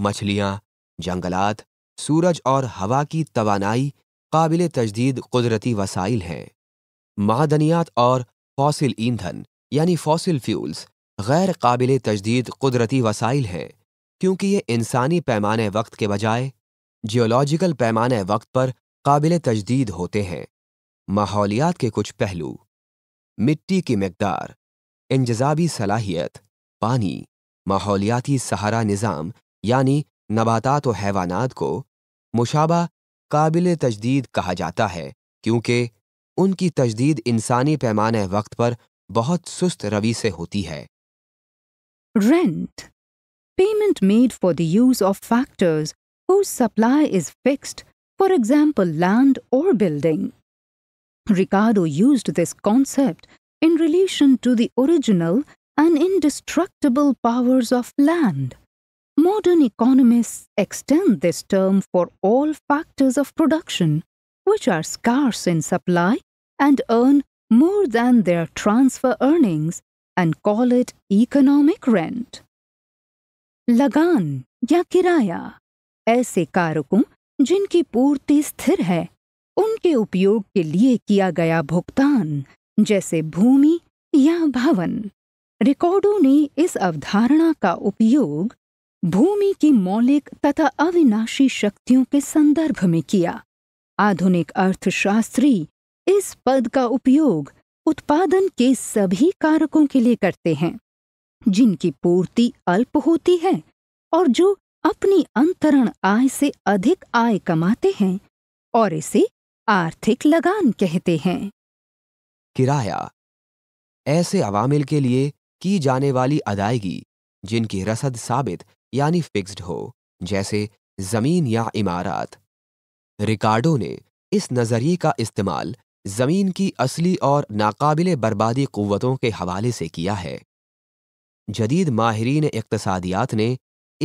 मछलियाँ जंगलात सूरज और हवा की तवानाई काबिल तजदीद कुदरती वसाइल हैं मादनियात और फॉसिल ईंधन यानी फौसिल फ्यूल्स गैर काबिल तजदीद कुदरती वसाइल हैं क्योंकि ये इंसानी पैमाने वक्त के बजाय जियोलॉजिकल पैमाने वक्त पर काबिल तजदीद होते हैं माहौलियात के कुछ पहलू मिट्टी की मकदार इंजाबी सलाहियत पानी माहौलियाती सहारा निज़ाम यानी नबातात और हैवानात को मुशाबा काबिल तजदीद कहा जाता है क्योंकि उनकी तजदीद इंसानी पैमाने वक्त पर बहुत सुस्त रवि से होती है rent payment made for the use of factors supply is is for example land or building Ricardo Ricardo this concept in relation to the original and indestructible powers of land. Modern economists extend this term for all factors of production, which are scarce in supply and earn more than their transfer earnings, and call it economic rent. Lagan ya kiraya, ऐसे कारकों जिनकी पूर्ति स्थिर है उनके उपयोग के लिए किया गया भुगतान जैसे भूमि या भवन रिकॉर्डों ने इस अवधारणा का उपयोग भूमि की मौलिक तथा अविनाशी शक्तियों के संदर्भ में किया आधुनिक अर्थशास्त्री इस पद का उपयोग उत्पादन के सभी कारकों के लिए करते हैं जिनकी पूर्ति अल्प होती है और जो अपनी अंतरण आय से अधिक आय कमाते हैं और इसे आर्थिक लगान कहते हैं किराया ऐसे अवामिल के लिए की जाने वाली अदायगी जिनकी रसद साबित यानी फिक्स्ड हो जैसे ज़मीन या इमारत रिकार्डो ने इस नज़रिए का इस्तेमाल ज़मीन की असली और नाकबिल बर्बादी क़ुवतों के हवाले से किया है जदीद माहरीन इकतसादियात ने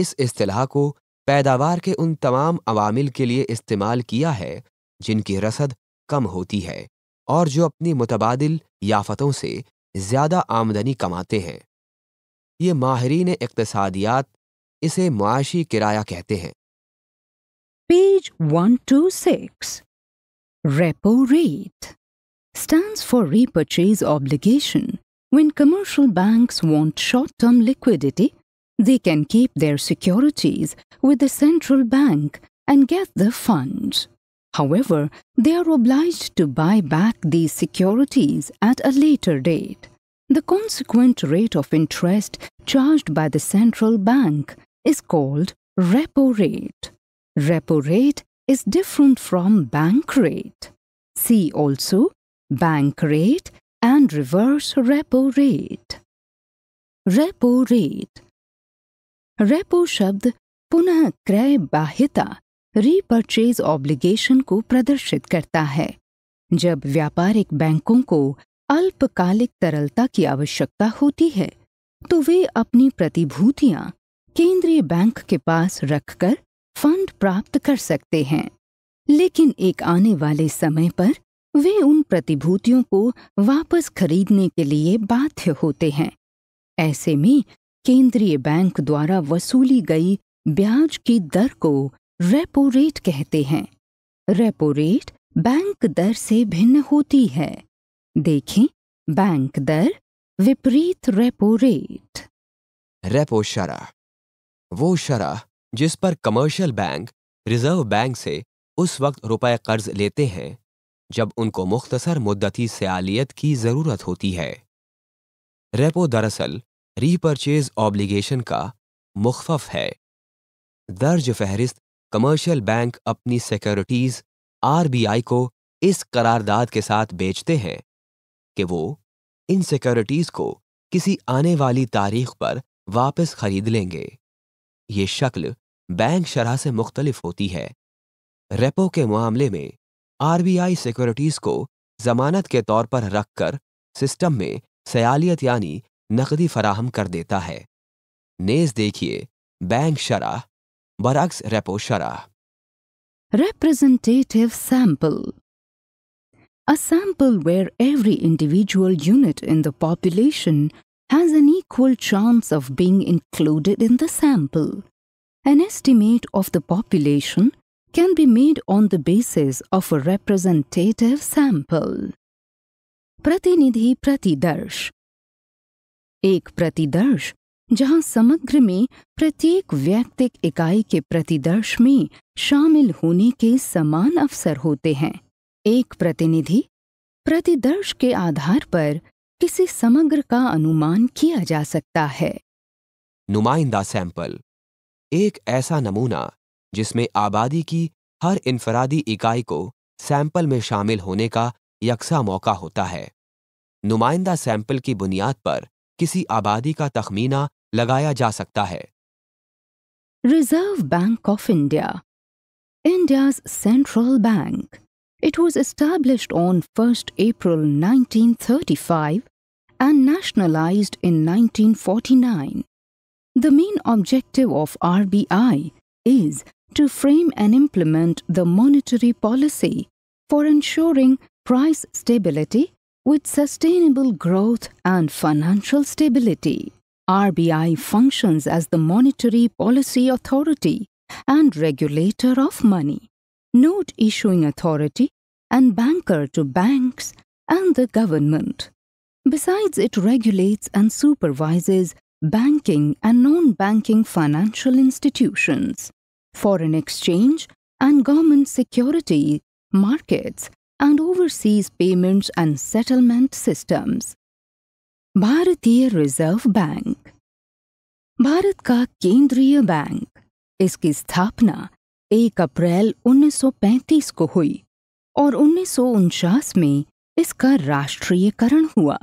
इस असलाह को पैदावार के उन तमाम अवामिल के लिए इस्तेमाल किया है जिनकी रसद कम होती है और जो अपनी मुतबाद याफतों से ज्यादा आमदनी कमाते हैं ये माहरीन इकतसादियात इसे मुआशी किराया कहते हैं page one two six repo rate stand for repurchase obligation when commercial bank want short term liquidity they can keep their securities with the central bank and get the fund However, they are obliged to buy back these securities at a later date. The consequent rate of interest charged by the central bank is called repo rate. Repo rate is different from bank rate. See also bank rate and reverse repo rate. Repo rate. Repo shabd puna kray bahita. Repurchase obligation को प्रदर्शित करता है जब व्यापारिक बैंकों को अल्पकालिक तरलता की आवश्यकता होती है तो वे अपनी प्रतिभूतियां केंद्रीय बैंक के पास रखकर फंड प्राप्त कर सकते हैं लेकिन एक आने वाले समय पर वे उन प्रतिभूतियों को वापस खरीदने के लिए बाध्य होते हैं ऐसे में केंद्रीय बैंक द्वारा वसूली गई ब्याज की दर को रेपो रेट कहते हैं रेपो रेट बैंक दर से भिन्न होती है देखें बैंक दर विपरीत रेपो रेट रेपो शरा वो शरा जिस पर कमर्शियल बैंक रिजर्व बैंक से उस वक्त रुपए कर्ज लेते हैं जब उनको मुख्तसर मुद्दती सियालियत की ज़रूरत होती है रेपो दरअसल रीपरचेज ऑब्लिगेशन का मुखफ है दर्ज फहरिस्त कमर्शियल बैंक अपनी सिक्योरिटीज आरबीआई को इस करारदाद के साथ बेचते हैं कि वो इन सिक्योरिटीज को किसी आने वाली तारीख पर वापस खरीद लेंगे ये शक्ल बैंक शरह से मुख्तलिफ होती है रेपो के मामले में आरबीआई सिक्योरिटीज को जमानत के तौर पर रखकर सिस्टम में सयालियत यानी नकदी फराहम कर देता है नेज देखिए बैंक शराह Barak's repo شرح Representative sample A sample where every individual unit in the population has an equal chance of being included in the sample. An estimate of the population can be made on the basis of a representative sample. Pratinidhi pratidarsh. Ek pratidarsh. जहाँ समग्र में प्रत्येक व्यक्तिक इकाई के प्रतिदर्श में शामिल होने के समान अवसर होते हैं एक प्रतिनिधि प्रतिदर्श के आधार पर किसी समग्र का अनुमान किया जा सकता है नुमाइंदा सैंपल एक ऐसा नमूना जिसमें आबादी की हर इंफरादी इकाई को सैंपल में शामिल होने का यकसा मौका होता है नुमाइंदा सैंपल की बुनियाद पर किसी आबादी का तखमीना Reserve Bank of India India's central bank. It was established on 1st April 1935 and nationalized in 1949. The main objective of RBI is to frame and implement the monetary policy for ensuring price stability with sustainable growth and financial stability. RBI functions as the monetary policy authority and regulator of money, note issuing authority, and banker to banks and the government. Besides, it regulates and supervises banking and non banking financial institutions, foreign exchange and government security, markets, and overseas payments and settlement systems. भारतीय reserve bank भारत का केंद्रीय bank इसकी स्थापना 1 अप्रैल 1935 को हुई और उन्नीस में इसका राष्ट्रीयकरण हुआ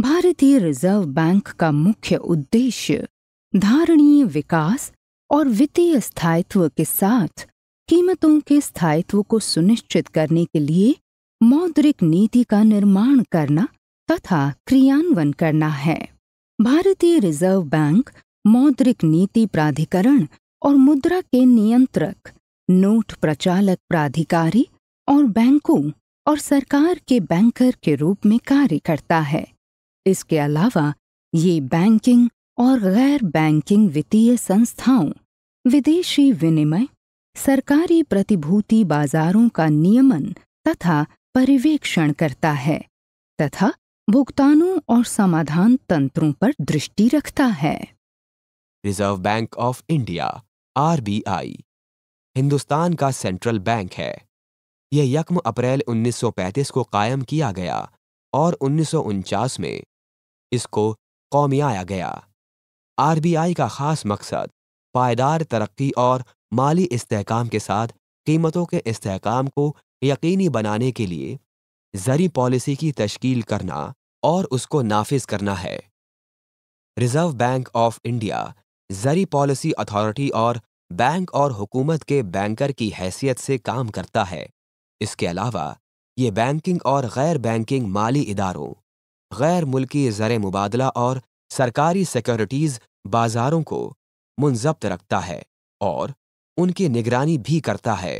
भारतीय रिजर्व बैंक का मुख्य उद्देश्य धारणीय विकास और वित्तीय स्थायित्व के साथ कीमतों के स्थायित्व को सुनिश्चित करने के लिए मौद्रिक नीति का निर्माण करना तथा क्रियान्वयन करना है भारतीय रिजर्व बैंक मौद्रिक नीति प्राधिकरण और मुद्रा के नियंत्रक नोट प्रचालक प्राधिकारी और बैंकों और सरकार के बैंकर के रूप में कार्य करता है इसके अलावा ये बैंकिंग और गैर बैंकिंग वित्तीय संस्थाओं विदेशी विनिमय सरकारी प्रतिभूति बाजारों का नियमन तथा पर्यवेक्षण करता है तथा भुगतानों और समाधान तंत्रों पर दृष्टि रखता है रिजर्व बैंक ऑफ इंडिया आर हिंदुस्तान का सेंट्रल बैंक है यह यकम अप्रैल 1935 को कायम किया गया और उन्नीस में इसको कौमियाया गया आरबीआई का खास मकसद पायदार तरक्की और माली इस्तेकाम के साथ कीमतों के इस्तेकाम को यकीनी बनाने के लिए जरी पॉलिसी की तश्कील करना और उसको नाफिज करना है रिजर्व बैंक ऑफ इंडिया जरी पॉलिसी अथॉरिटी और बैंक और हुकूमत के बैंकर की हैसियत से काम करता है इसके अलावा ये बैंकिंग और गैर बैंकिंग माली इदारों गैर मुल्की ज़र मुबादला और सरकारी सिक्योरिटीज़ बाज़ारों को मुंजब्त रखता है और उनकी निगरानी भी करता है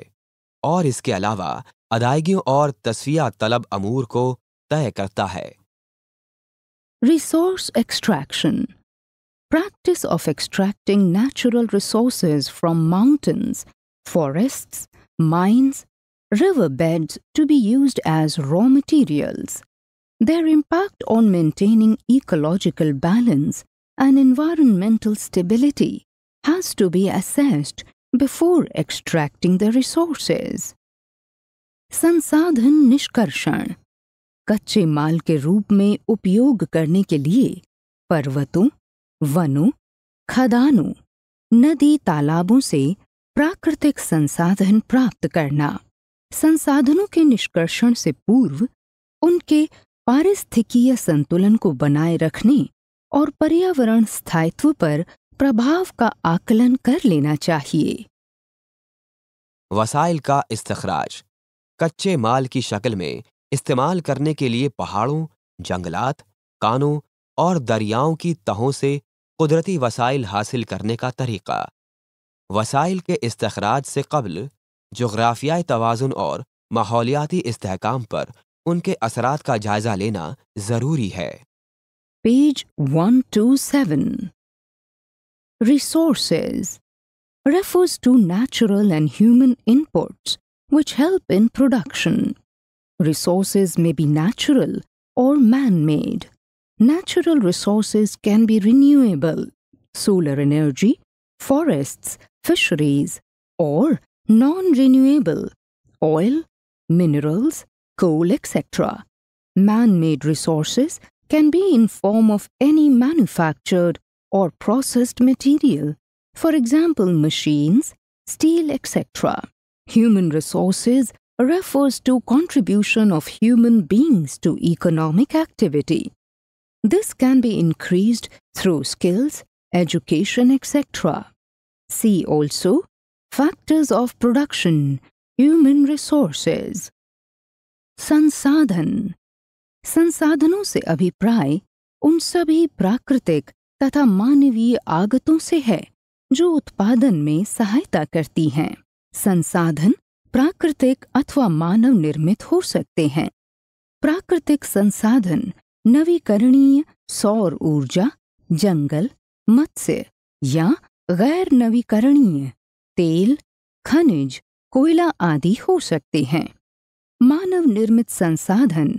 और इसके अलावा अदायगियों और तस्वीर तलब अमूर को तय करता है resource extraction practice of extracting natural resources from mountains forest mines river bed to be use as raw materials their impact on maintaining ecological balance and environmental stability has to be assessed before extracting the resources संसाधन निष्कर्षण कच्चे माल के रूप में उपयोग करने के लिए पर्वतों वनों खदानों नदी तालाबों से प्राकृतिक संसाधन प्राप्त करना संसाधनों के निष्कर्षण से पूर्व उनके पारिस्थिकीय संतुलन को बनाए रखने और पर्यावरण स्थायित्व पर प्रभाव का आकलन कर लेना चाहिए वसाइल का इस्तखराज कच्चे माल की शक्ल में इस्तेमाल करने के लिए पहाड़ों जंगलात कानों और दरियाओं की तहों से कुदरती वसाइल हासिल करने का तरीका वसाइल के इस्तराज से कबल जग्राफियाई तोज़ुन और माहौलियाती इसकाम पर उनके असरात का जायजा लेना जरूरी है page 127 resources refers to natural and human inputs which help in production. Resources may be natural or man made. Natural resources can be renewable, solar energy, forests, fisheries, or non renewable, oil, minerals, coal, etc. Man made resources can be in form of any manufactured or processed material, for example, machines, steel, etc. Human resources refers to contribution of human beings to economic activity. This can be increased through skills, education, etc. See also Factors of production, human resources. संसाधन संसाधनों से un sabhi सभी tatha तथा मानवीय se hai jo utpadan में sahayta करती हैं संसाधन प्राकृतिक अथवा मानव निर्मित हो सकते हैं प्राकृतिक संसाधन नवीकरणीय सौर ऊर्जा जंगल मत्स्य या गैर नवीकरणीय तेल खनिज कोयला आदि हो सकते हैं मानव निर्मित संसाधन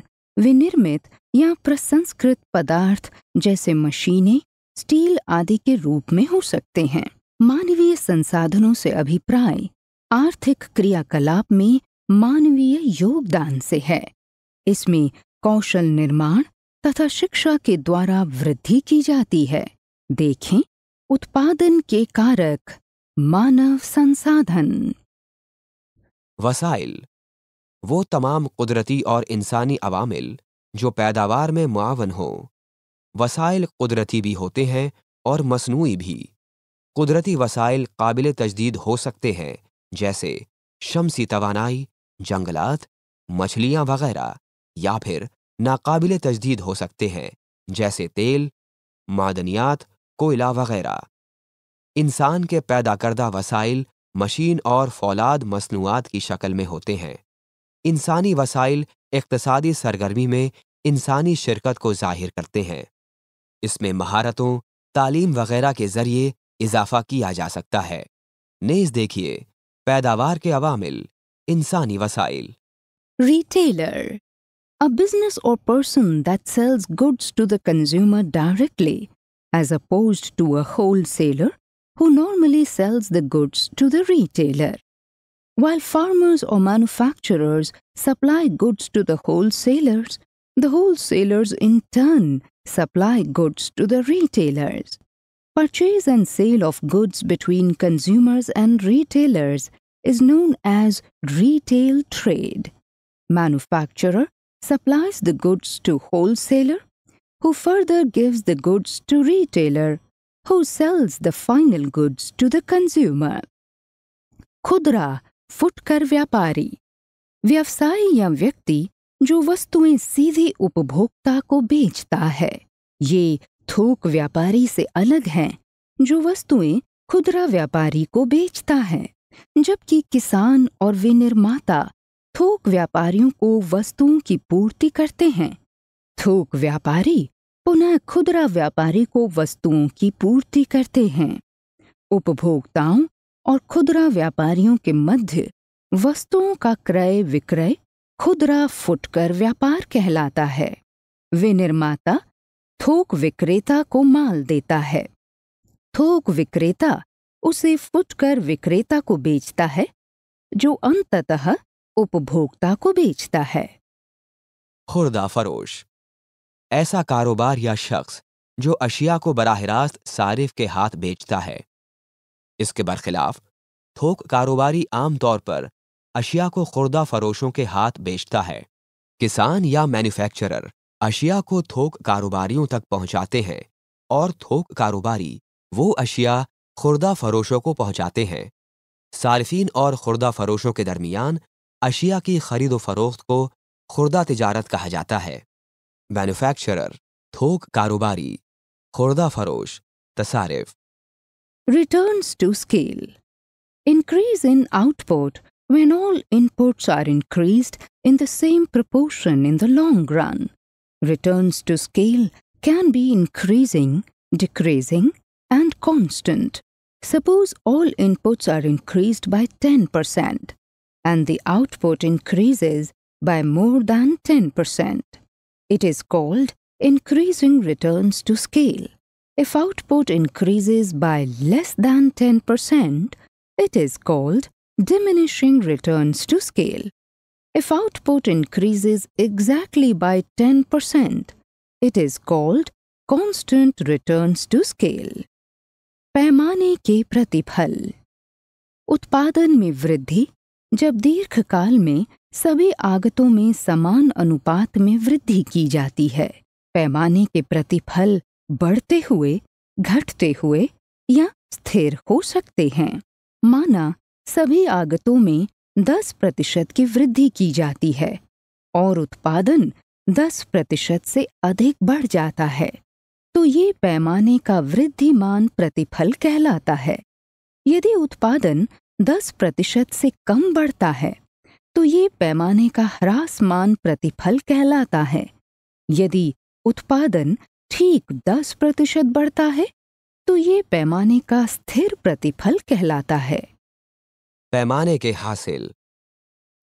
विनिर्मित या प्रसंस्कृत पदार्थ जैसे मशीनें स्टील आदि के रूप में हो सकते हैं मानवीय संसाधनों से अभिप्राय आर्थिक क्रियाकलाप में मानवीय योगदान से है इसमें कौशल निर्माण तथा शिक्षा के द्वारा वृद्धि की जाती है देखें उत्पादन के कारक मानव संसाधन वसाइल वो तमाम कुदरती और इंसानी अवामिल जो पैदावार में मुआवन हो वसाइल कुदरती भी होते हैं और मसनू भी कुदरती वसाइल काबिल तजदीद हो सकते हैं जैसे शमसी तोानाई जंगलात मछलियाँ वगैरह या फिर नाकाबिल तजदीद हो सकते हैं जैसे तेल मादनियात कोयला वगैरह इंसान के पैदा करदा वसाइल मशीन और फौलाद मसनूआत की शक्ल में होते हैं इंसानी वसाइल इकतसादी सरगर्मी में इंसानी शिरकत को जाहिर करते हैं इसमें महारतों तालीम वगैरह के जरिए इजाफा किया जा सकता है नेज देखिए retailer a business or person that sells goods to the consumer directly as opposed to a wholesaler who normally sells the goods to the retailer while farmers or manufacturers supply goods to the wholesalers the wholesalers in turn supply goods to the retailers Purchase and sale of goods between consumers and retailers is known as retail trade. Manufacturer supplies the goods to wholesaler, who further gives the goods to retailer, who sells the final goods to the consumer. Khudra फुटकर व्यापारी व्यवसाय या व्यक्ति जो वस्तुएं सीधे उपभोक्ता को बेचता है ये थोक व्यापारी से अलग हैं जो वस्तुएं खुदरा व्यापारी को बेचता है जबकि किसान और विनिर्माता थोक व्यापारियों को वस्तुओं की पूर्ति करते हैं थोक व्यापारी पुनः खुदरा व्यापारी को वस्तुओं की पूर्ति करते हैं उपभोक्ताओं और खुदरा व्यापारियों के मध्य वस्तुओं का क्रय विक्रय खुदरा फुटकर व्यापार कहलाता है विनिर्माता थोक विक्रेता को माल देता है थोक विक्रेता उसे फुटकर विक्रेता को बेचता है जो अंततः उपभोक्ता को बेचता है खुर्दा फरोश ऐसा कारोबार या शख्स जो अशिया को बराह रास्त सारिफ के हाथ बेचता है इसके बरखिलाफ थोक कारोबारी आमतौर पर अशिया को खुर्दा फरोशों के हाथ बेचता है किसान या मैन्युफैक्चरर अशिया को थोक कारोबारियों तक पहुंचाते हैं और थोक कारोबारी वो अशिया खुर्दा फरोशों को पहुंचाते हैं सार्फिन और खुर्दा फरोशों के दरमियान अशिया की खरीद व फरोख्त को खुर्दा तजारत कहा जाता है मैन्युफैक्चरर थोक कारोबारी खुर्दा फरोश तसारिफ return to scale increase in output when all inputs are increase in the same proportion in the long run returns to scale can be increasing, decreasing, and constant. Suppose all inputs are increased by 10% and the output increases by more than 10%. It is called increasing returns to scale. If output increases by less than 10%, it is called diminishing returns to scale. If output increases exactly by 10%, it is called constant returns to scale. पैमाने के प्रतिफल उत्पादन में वृद्धि जब दीर्घकाल में सभी आगतों में समान अनुपात में वृद्धि की जाती है पैमाने के प्रतिफल बढ़ते हुए घटते हुए या स्थिर हो सकते हैं माना सभी आगतों में दस प्रतिशत की वृद्धि की जाती है और उत्पादन दस प्रतिशत से अधिक बढ़ जाता है तो ये पैमाने का वृद्धिमान प्रतिफल कहलाता है यदि उत्पादन दस प्रतिशत से कम बढ़ता है तो ये पैमाने का ह्रासमान प्रतिफल कहलाता है यदि उत्पादन ठीक दस प्रतिशत बढ़ता है तो ये पैमाने का स्थिर प्रतिफल कहलाता है पैमाने के हासिल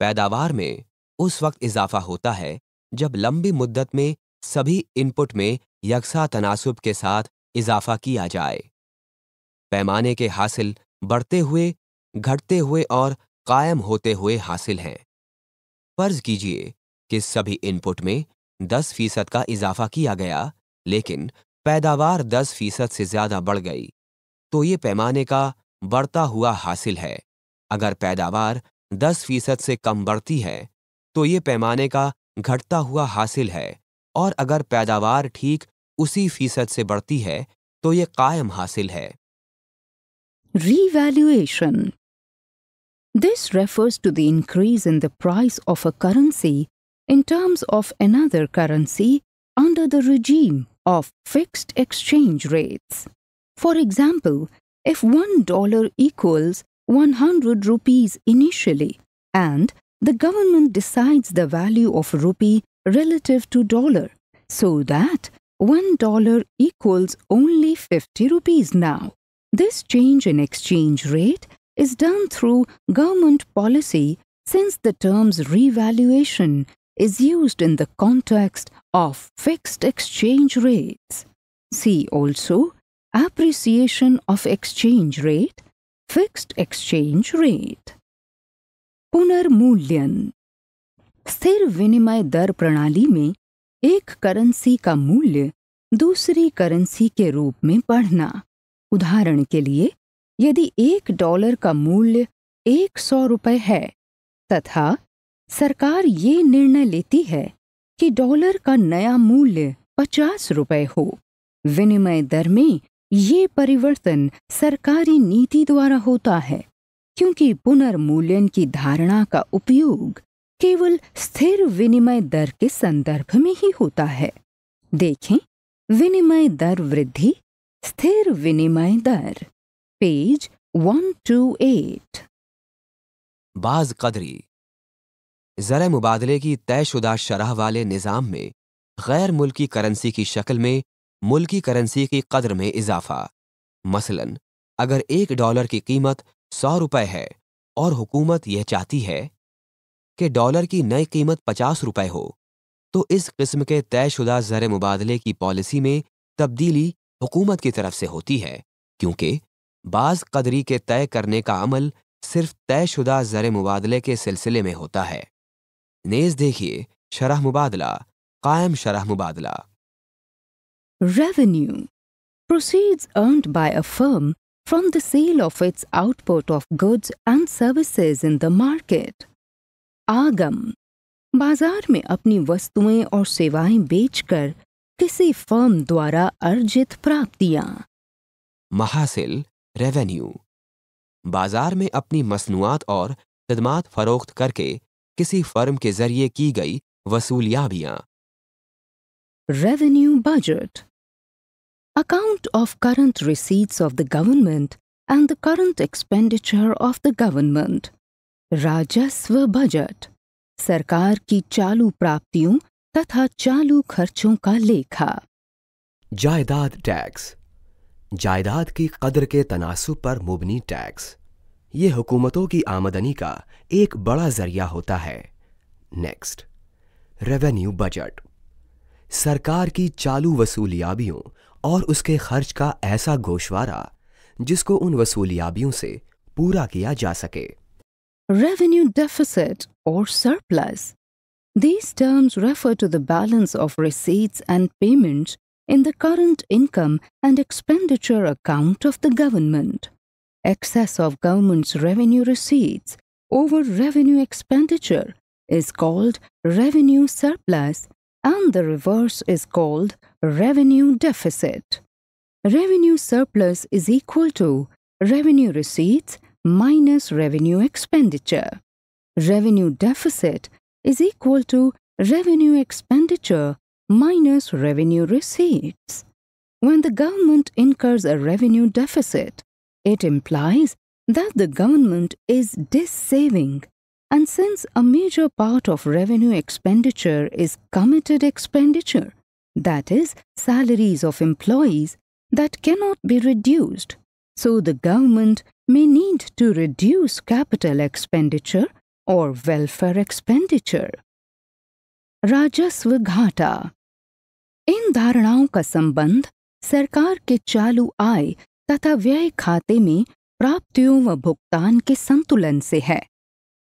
पैदावार में उस वक्त इजाफा होता है जब लंबी मुद्दत में सभी इनपुट में यकसा तनासुब के साथ इजाफा किया जाए पैमाने के हासिल बढ़ते हुए घटते हुए और कायम होते हुए हासिल हैं फर्ज कीजिए कि सभी इनपुट में 10 फीसद का इजाफा किया गया लेकिन पैदावार 10 फीसद से ज्यादा बढ़ गई तो ये पैमाने का बढ़ता हुआ हासिल है अगर पैदावार 10 फीसद से कम बढ़ती है तो ये पैमाने का घटता हुआ हासिल है और अगर पैदावार ठीक उसी फीसद से बढ़ती है तो ये कायम हासिल है revaluation this refers to the increase in the price of a currency in terms of another currency under the regime of fixed exchange rates for example if one dollar equals 100 rupees initially and the government decides the value of rupee relative to dollar so that $1 equals only 50 rupees now. This change in exchange rate is done through government policy since the terms revaluation is used in the context of fixed exchange rates. See also appreciation of exchange rate fixed exchange rate पुनर्मूल्यन स्थिर विनिमय दर प्रणाली में एक currency का मूल्य दूसरी currency के रूप में बढ़ना उदाहरण के लिए यदि एक डॉलर का मूल्य एक सौ रुपये है तथा सरकार ये निर्णय लेती है कि डॉलर का नया मूल्य पचास रुपये हो विनिमय दर में ये परिवर्तन सरकारी नीति द्वारा होता है क्योंकि पुनर्मूल्यन की धारणा का उपयोग केवल स्थिर विनिमय दर के संदर्भ में ही होता है देखें विनिमय दर वृद्धि स्थिर विनिमय दर पेज 128 बाज कदरी जरा मुबादले की तयशुदा शरह वाले निज़ाम में गैर मुल्की करेंसी की शक्ल में मुल्की करेंसी की कदर में इजाफा मसलन अगर एक डॉलर की कीमत सौ रुपए है और हुकूमत यह चाहती है कि डॉलर की नई कीमत पचास रुपए हो तो इस किस्म के तयशुदा ज़र मुबादले की पॉलिसी में तब्दीली हुकूमत की तरफ से होती है क्योंकि बाज कदरी के तय करने का अमल सिर्फ तयशुदा ज़र मुबादले के सिलसिले में होता है नेज देखिए शरह मुबादला कायम शरह मुबादला Revenue proceeds earned by a firm from the sale of its output of goods and services in the market. आगम बाजार में अपनी वस्तुएं और सेवाएं बेचकर किसी फर्म द्वारा अर्जित प्राप्तियां महासिल रेवेन्यू बाजार में अपनी मसनुआत और खदमात फरोख्त करके किसी फर्म के जरिए की गई वसूलियाबियां revenue budget Account of current receipts of the government and the current expenditure of the government. राजस्व बजट सरकार की चालू प्राप्तियों तथा चालू खर्चों का लेखा जायदाद टैक्स जायदाद की कदर के तनासुब पर मुबनी टैक्स ये हुकूमतों की आमदनी का एक बड़ा जरिया होता है नेक्स्ट रेवेन्यू बजट सरकार की चालू वसूलियाबियों और उसके खर्च का ऐसा गोशवारा जिसको उन वसूलियाबियों से पूरा किया जा सके revenue deficit These terms refer to the balance of receipts and payments in the current income and expenditure account of the government. Excess of government's revenue receipts over revenue expenditure is called revenue surplus and the reverse is called revenue deficit. Revenue surplus is equal to revenue receipts minus revenue expenditure. Revenue deficit is equal to revenue expenditure minus revenue receipts. When the government incurs a revenue deficit, it implies that the government is dissaving and since a major part of revenue expenditure is committed expenditure, that is, salaries of employees, that cannot be reduced. So the government may need to reduce capital expenditure or welfare expenditure. राजस्व घाटा इन धारणाओं का संबंध सरकार के चालू आय तथा व्यय खाते में प्राप्तियों व भुगतान के संतुलन से है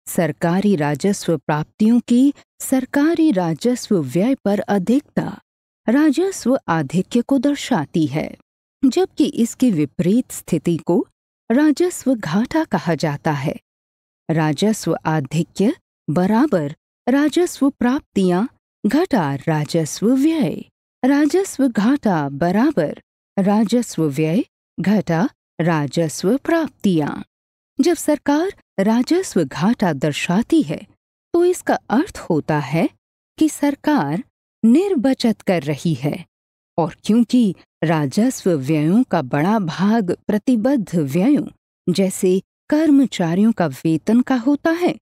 सरकारी राजस्व प्राप्तियों की सरकारी राजस्व व्यय पर अधिकता राजस्व आधिक्य को दर्शाती है जबकि इसकी विपरीत स्थिति को राजस्व घाटा कहा जाता है राजस्व आधिक्य बराबर राजस्व प्राप्तियां घटा राजस्व व्यय राजस्व घाटा बराबर राजस्व व्यय घटा राजस्व प्राप्तियां जब सरकार राजस्व घाटा दर्शाती है तो इसका अर्थ होता है कि सरकार निर्बचत कर रही है और क्योंकि राजस्व व्ययों का बड़ा भाग प्रतिबद्ध व्ययों जैसे कर्मचारियों का वेतन का होता है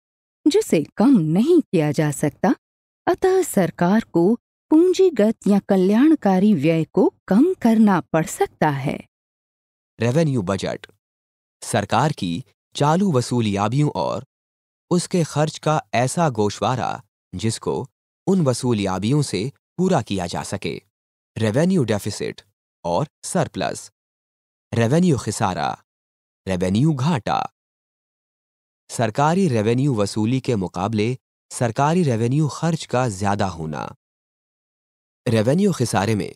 जिसे कम नहीं किया जा सकता अतः सरकार को पूंजीगत या कल्याणकारी व्यय को कम करना पड़ सकता है रेवेन्यू बजट सरकार की चालू वसूलियाबियों और उसके खर्च का ऐसा गोशवारा जिसको उन वसूलियाबियों से पूरा किया जा सके रेवेन्यू डेफिसिट और सरप्लस रेवेन्यू खिसारा रेवेन्यू घाटा सरकारी रेवेन्यू वसूली के मुकाबले सरकारी रेवेन्यू खर्च का ज्यादा होना रेवेन्यू खिसारे में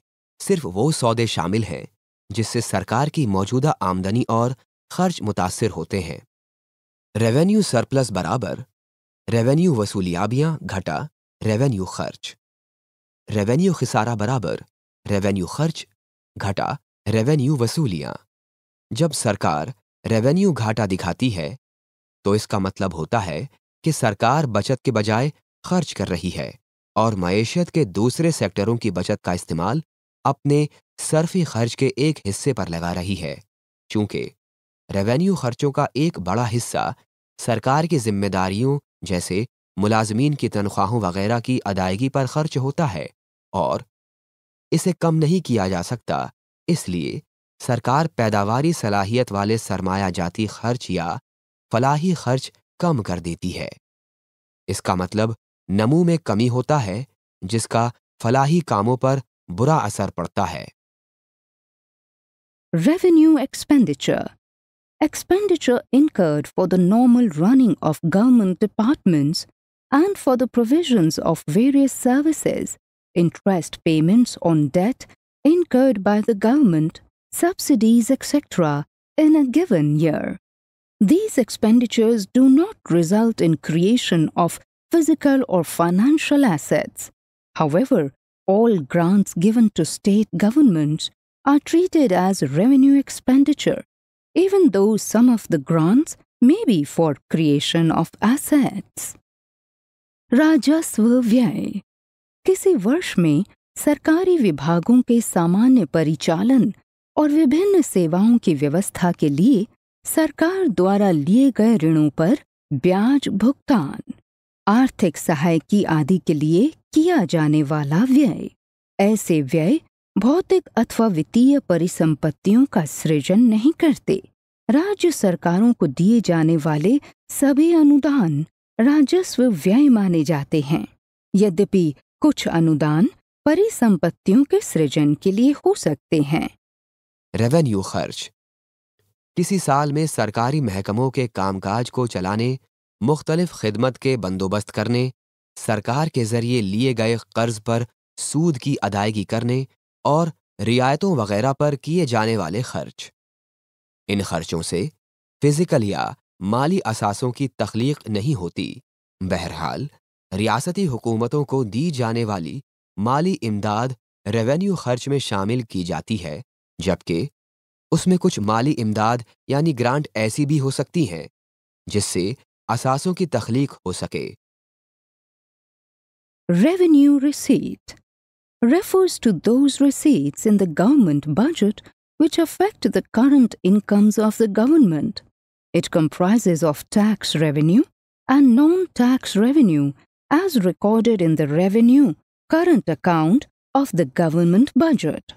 सिर्फ वो सौदे शामिल हैं जिससे सरकार की मौजूदा आमदनी और खर्च मुतासर होते हैं रेवेन्यू सरप्लस बराबर रेवेन्यू वसूलियाबियां घटा रेवेन्यू खर्च रेवेन्यू खिसारा बराबर रेवेन्यू खर्च घटा रेवेन्यू वसूलियां जब सरकार रेवेन्यू घाटा दिखाती है तो इसका मतलब होता है कि सरकार बचत के बजाय खर्च कर रही है और मैशियत के दूसरे सेक्टरों की बचत का इस्तेमाल अपने सरफी खर्च के एक हिस्से पर लगा रही है चूंकि रेवेन्यू खर्चों का एक बड़ा हिस्सा सरकार की जिम्मेदारियों जैसे मुलाजमीन की तनख्वाहों वगैरह की अदायगी पर खर्च होता है और इसे कम नहीं किया जा सकता इसलिए सरकार पैदावारी सलाहियत वाले सरमाया जाती खर्च या फलाही खर्च कम कर देती है इसका मतलब नमू में कमी होता है जिसका फलाही कामों पर बुरा असर पड़ता है revenue expenditure expenditure incurred for the normal running of government departments and for the provisions of various services, interest payments on debt incurred by the government, subsidies, etc., in a given year. These expenditures do not result in creation of physical or financial assets. However, all grants given to state governments are treated as revenue expenditure even though some of the grants may be for creation of assets. राजस्व व्यय किसी वर्ष में सरकारी विभागों के सामान्य परिचालन और विभिन्न सेवाओं की व्यवस्था के लिए सरकार द्वारा लिए गए ऋणों पर ब्याज भुगतान आर्थिक सहायकी आदि के लिए किया जाने वाला व्यय ऐसे व्यय भौतिक अथवा वित्तीय परिसंपत्तियों का सृजन नहीं करते राज्य सरकारों को दिए जाने वाले सभी अनुदान राजस्व व्यय माने जाते हैं यद्यपि कुछ अनुदान परिसंपत्तियों के सृजन के लिए हो सकते हैं रेवेन्यू खर्च किसी साल में सरकारी महकमों के कामकाज को चलाने मुख्तलिफ खिदमत के बंदोबस्त करने सरकार के जरिए लिए गए कर्ज पर सूद की अदायगी करने और रियायतों वगैरह पर किए जाने वाले खर्च इन खर्चों से फिजिकल या माली असासों की तख्लीक नहीं होती बहरहाल रियासती हुकूमतों को दी जाने वाली माली इमदाद रेवेन्यू खर्च में शामिल की जाती है जबकि उसमें कुछ माली इमदाद यानी ग्रांट ऐसी भी हो सकती हैं जिससे असासों की तख्लीक हो सके revenue receipt refers to those receipts in the government budget which affect the current incomes of the government. It comprises of tax revenue and non-tax revenue as recorded in the revenue current account of the government budget.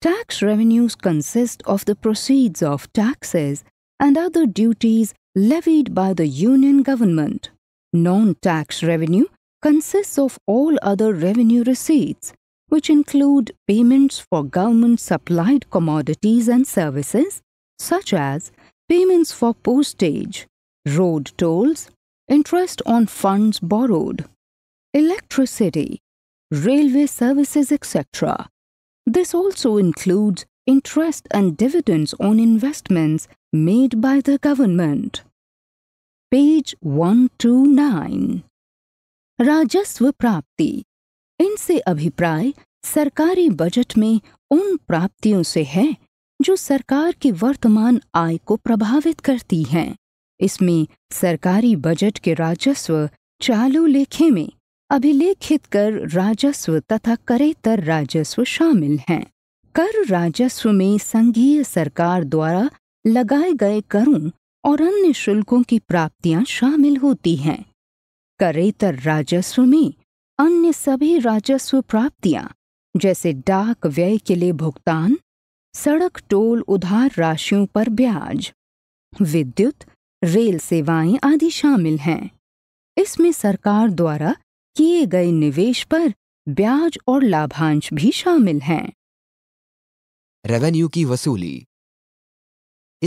Tax revenues consist of the proceeds of taxes and other duties levied by the union government. Non-tax revenue consists of all other revenue receipts which include payments for government supplied commodities and services, such as payments for postage, road tolls, interest on funds borrowed, electricity, railway services, etc. This also includes interest and dividends on investments made by the government. Page 129 Rajaswa Prapti इनसे अभिप्राय सरकारी budget में उन प्राप्तियों से है जो सरकार की वर्तमान आय को प्रभावित करती हैं इसमें सरकारी बजट के राजस्व चालू लेखे में अभिलेखित कर राजस्व तथा करेतर राजस्व शामिल हैं कर राजस्व में संघीय सरकार द्वारा लगाए गए करों और अन्य शुल्कों की प्राप्तियां शामिल होती हैं करेतर राजस्व में अन्य सभी राजस्व प्राप्तियां जैसे डाक व्यय के लिए भुगतान सड़क टोल उधार राशियों पर ब्याज विद्युत रेल सेवाएं आदि शामिल हैं इसमें सरकार द्वारा किए गए निवेश पर ब्याज और लाभांश भी शामिल हैं रेवेन्यू की वसूली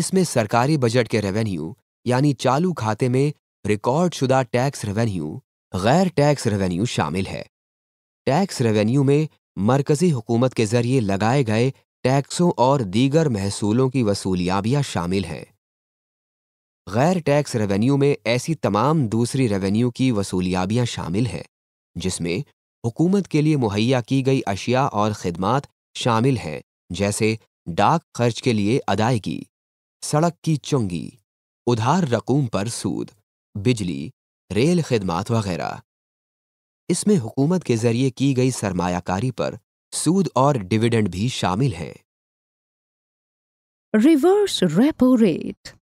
इसमें सरकारी बजट के रेवेन्यू यानी चालू खाते में रिकॉर्ड शुदा टैक्स रेवेन्यू गैर टैक्स रेवेन्यू शामिल है टैक्स रेवेन्यू में मरकजी हुकूमत के जरिए लगाए गए टैक्सों और दीगर महसूलों की वसूलियाबियाँ शामिल हैं गैर टैक्स रेवेन्यू में ऐसी तमाम दूसरी रेवेन्यू की वसूलियाबियाँ शामिल हैं जिसमें हुकूमत के लिए मुहैया की गई अशिया और खदमात शामिल हैं जैसे डाक खर्च के लिए अदायगी सड़क की चुंगी उधार रकूम पर सूद बिजली रेल खदमात वगैरह इसमें हुकूमत के जरिए की गई सरमायाकारी पर सूद और डिविडेंड भी शामिल हैं reverse repo rate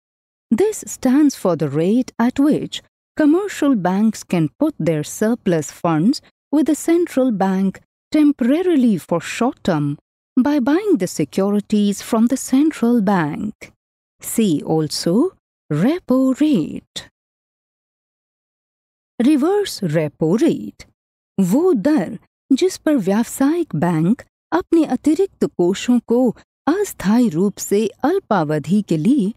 this stands for the rate at which commercial banks can put their surplus funds with the central bank temporarily for short term by buying the securities from the central bank. See also repo rate. Reverse repo rate वो दर जिस पर व्यावसायिक bank अपने अतिरिक्त कोषों को अस्थायी रूप से अल्पावधि के लिए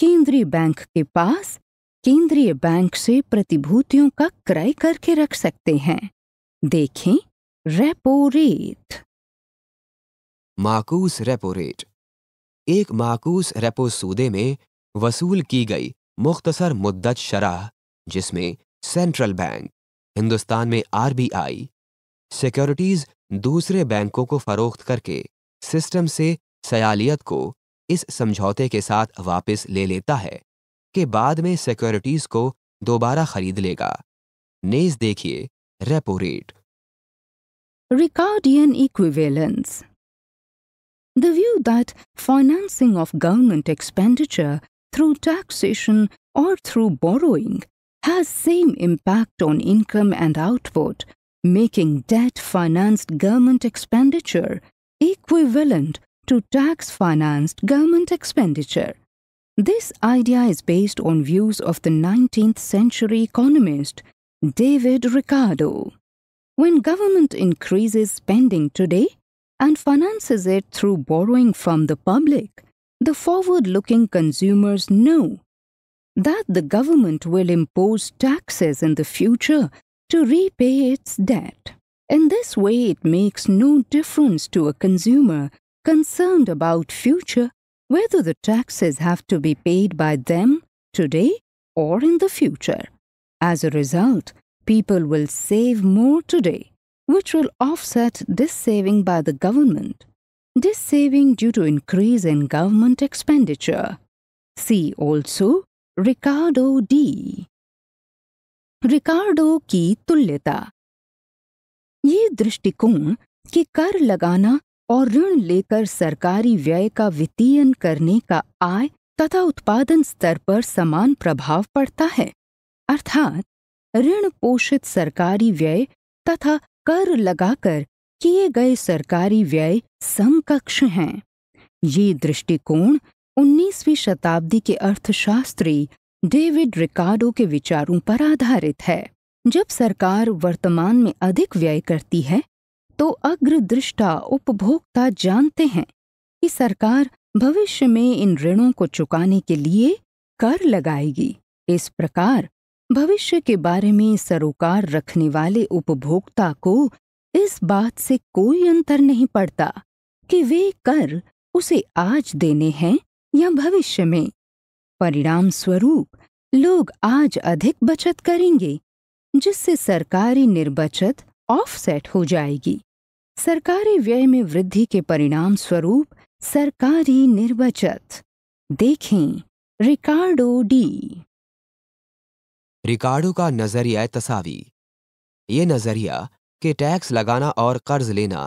केंद्रीय बैंक के पास केंद्रीय बैंक से प्रतिभूतियों का क्रय करके रख सकते हैं देखें रेपो रेट माकूस रेपो रेट एक माकूस रेपो सूदे में वसूल की गई मुख्तसर मुद्दत शराह जिसमें सेंट्रल बैंक हिंदुस्तान में आरबीआई सिक्योरिटीज दूसरे बैंकों को फरोख्त करके सिस्टम से सयालियत को इस समझौते के साथ वापस ले लेता है कि बाद में सिक्योरिटीज को दोबारा खरीद लेगा नेज देखिए repo rate Ricardian equivalence the view that financing of government expenditure through taxation और through borrowing has same impact on income and output, making debt-financed government expenditure equivalent to tax-financed government expenditure. This idea is based on views of the 19th century economist David Ricardo. When government increases spending today and finances it through borrowing from the public, the forward-looking consumers know that the government will impose taxes in the future to repay its debt. In this way, it makes no difference to a consumer concerned about future whether the taxes have to be paid by them today or in the future. As a result, people will save more today, which will offset this saving by the government. This saving due to increase in government expenditure. See also Ricardo D Ricardo की तुल्यता ये दृष्टिकोण कि कर लगाना और ऋण लेकर सरकारी व्यय का वित्तीयन करने का आय तथा उत्पादन स्तर पर समान प्रभाव पड़ता है अर्थात ऋण पोषित सरकारी व्यय तथा कर लगाकर किए गए सरकारी व्यय समकक्ष हैं ये दृष्टिकोण 19वीं शताब्दी के अर्थशास्त्री डेविड रिकार्डो के विचारों पर आधारित है जब सरकार वर्तमान में अधिक व्यय करती है तो अग्रदृष्टा उपभोक्ता जानते हैं कि सरकार भविष्य में इन ऋणों को चुकाने के लिए कर लगाएगी इस प्रकार भविष्य के बारे में सरोकार रखने वाले उपभोक्ता को इस बात से कोई अंतर नहीं पड़ता कि वे कर उसे आज देने हैं या भविष्य में परिणाम स्वरूप लोग आज अधिक बचत करेंगे जिससे सरकारी निर्बचत ऑफसेट हो जाएगी सरकारी व्यय में वृद्धि के परिणाम स्वरूप सरकारी निर्बचत देखें रिकार्डो डी रिकार्डो का नजरिया तसावी ये नजरिया कि टैक्स लगाना और कर्ज लेना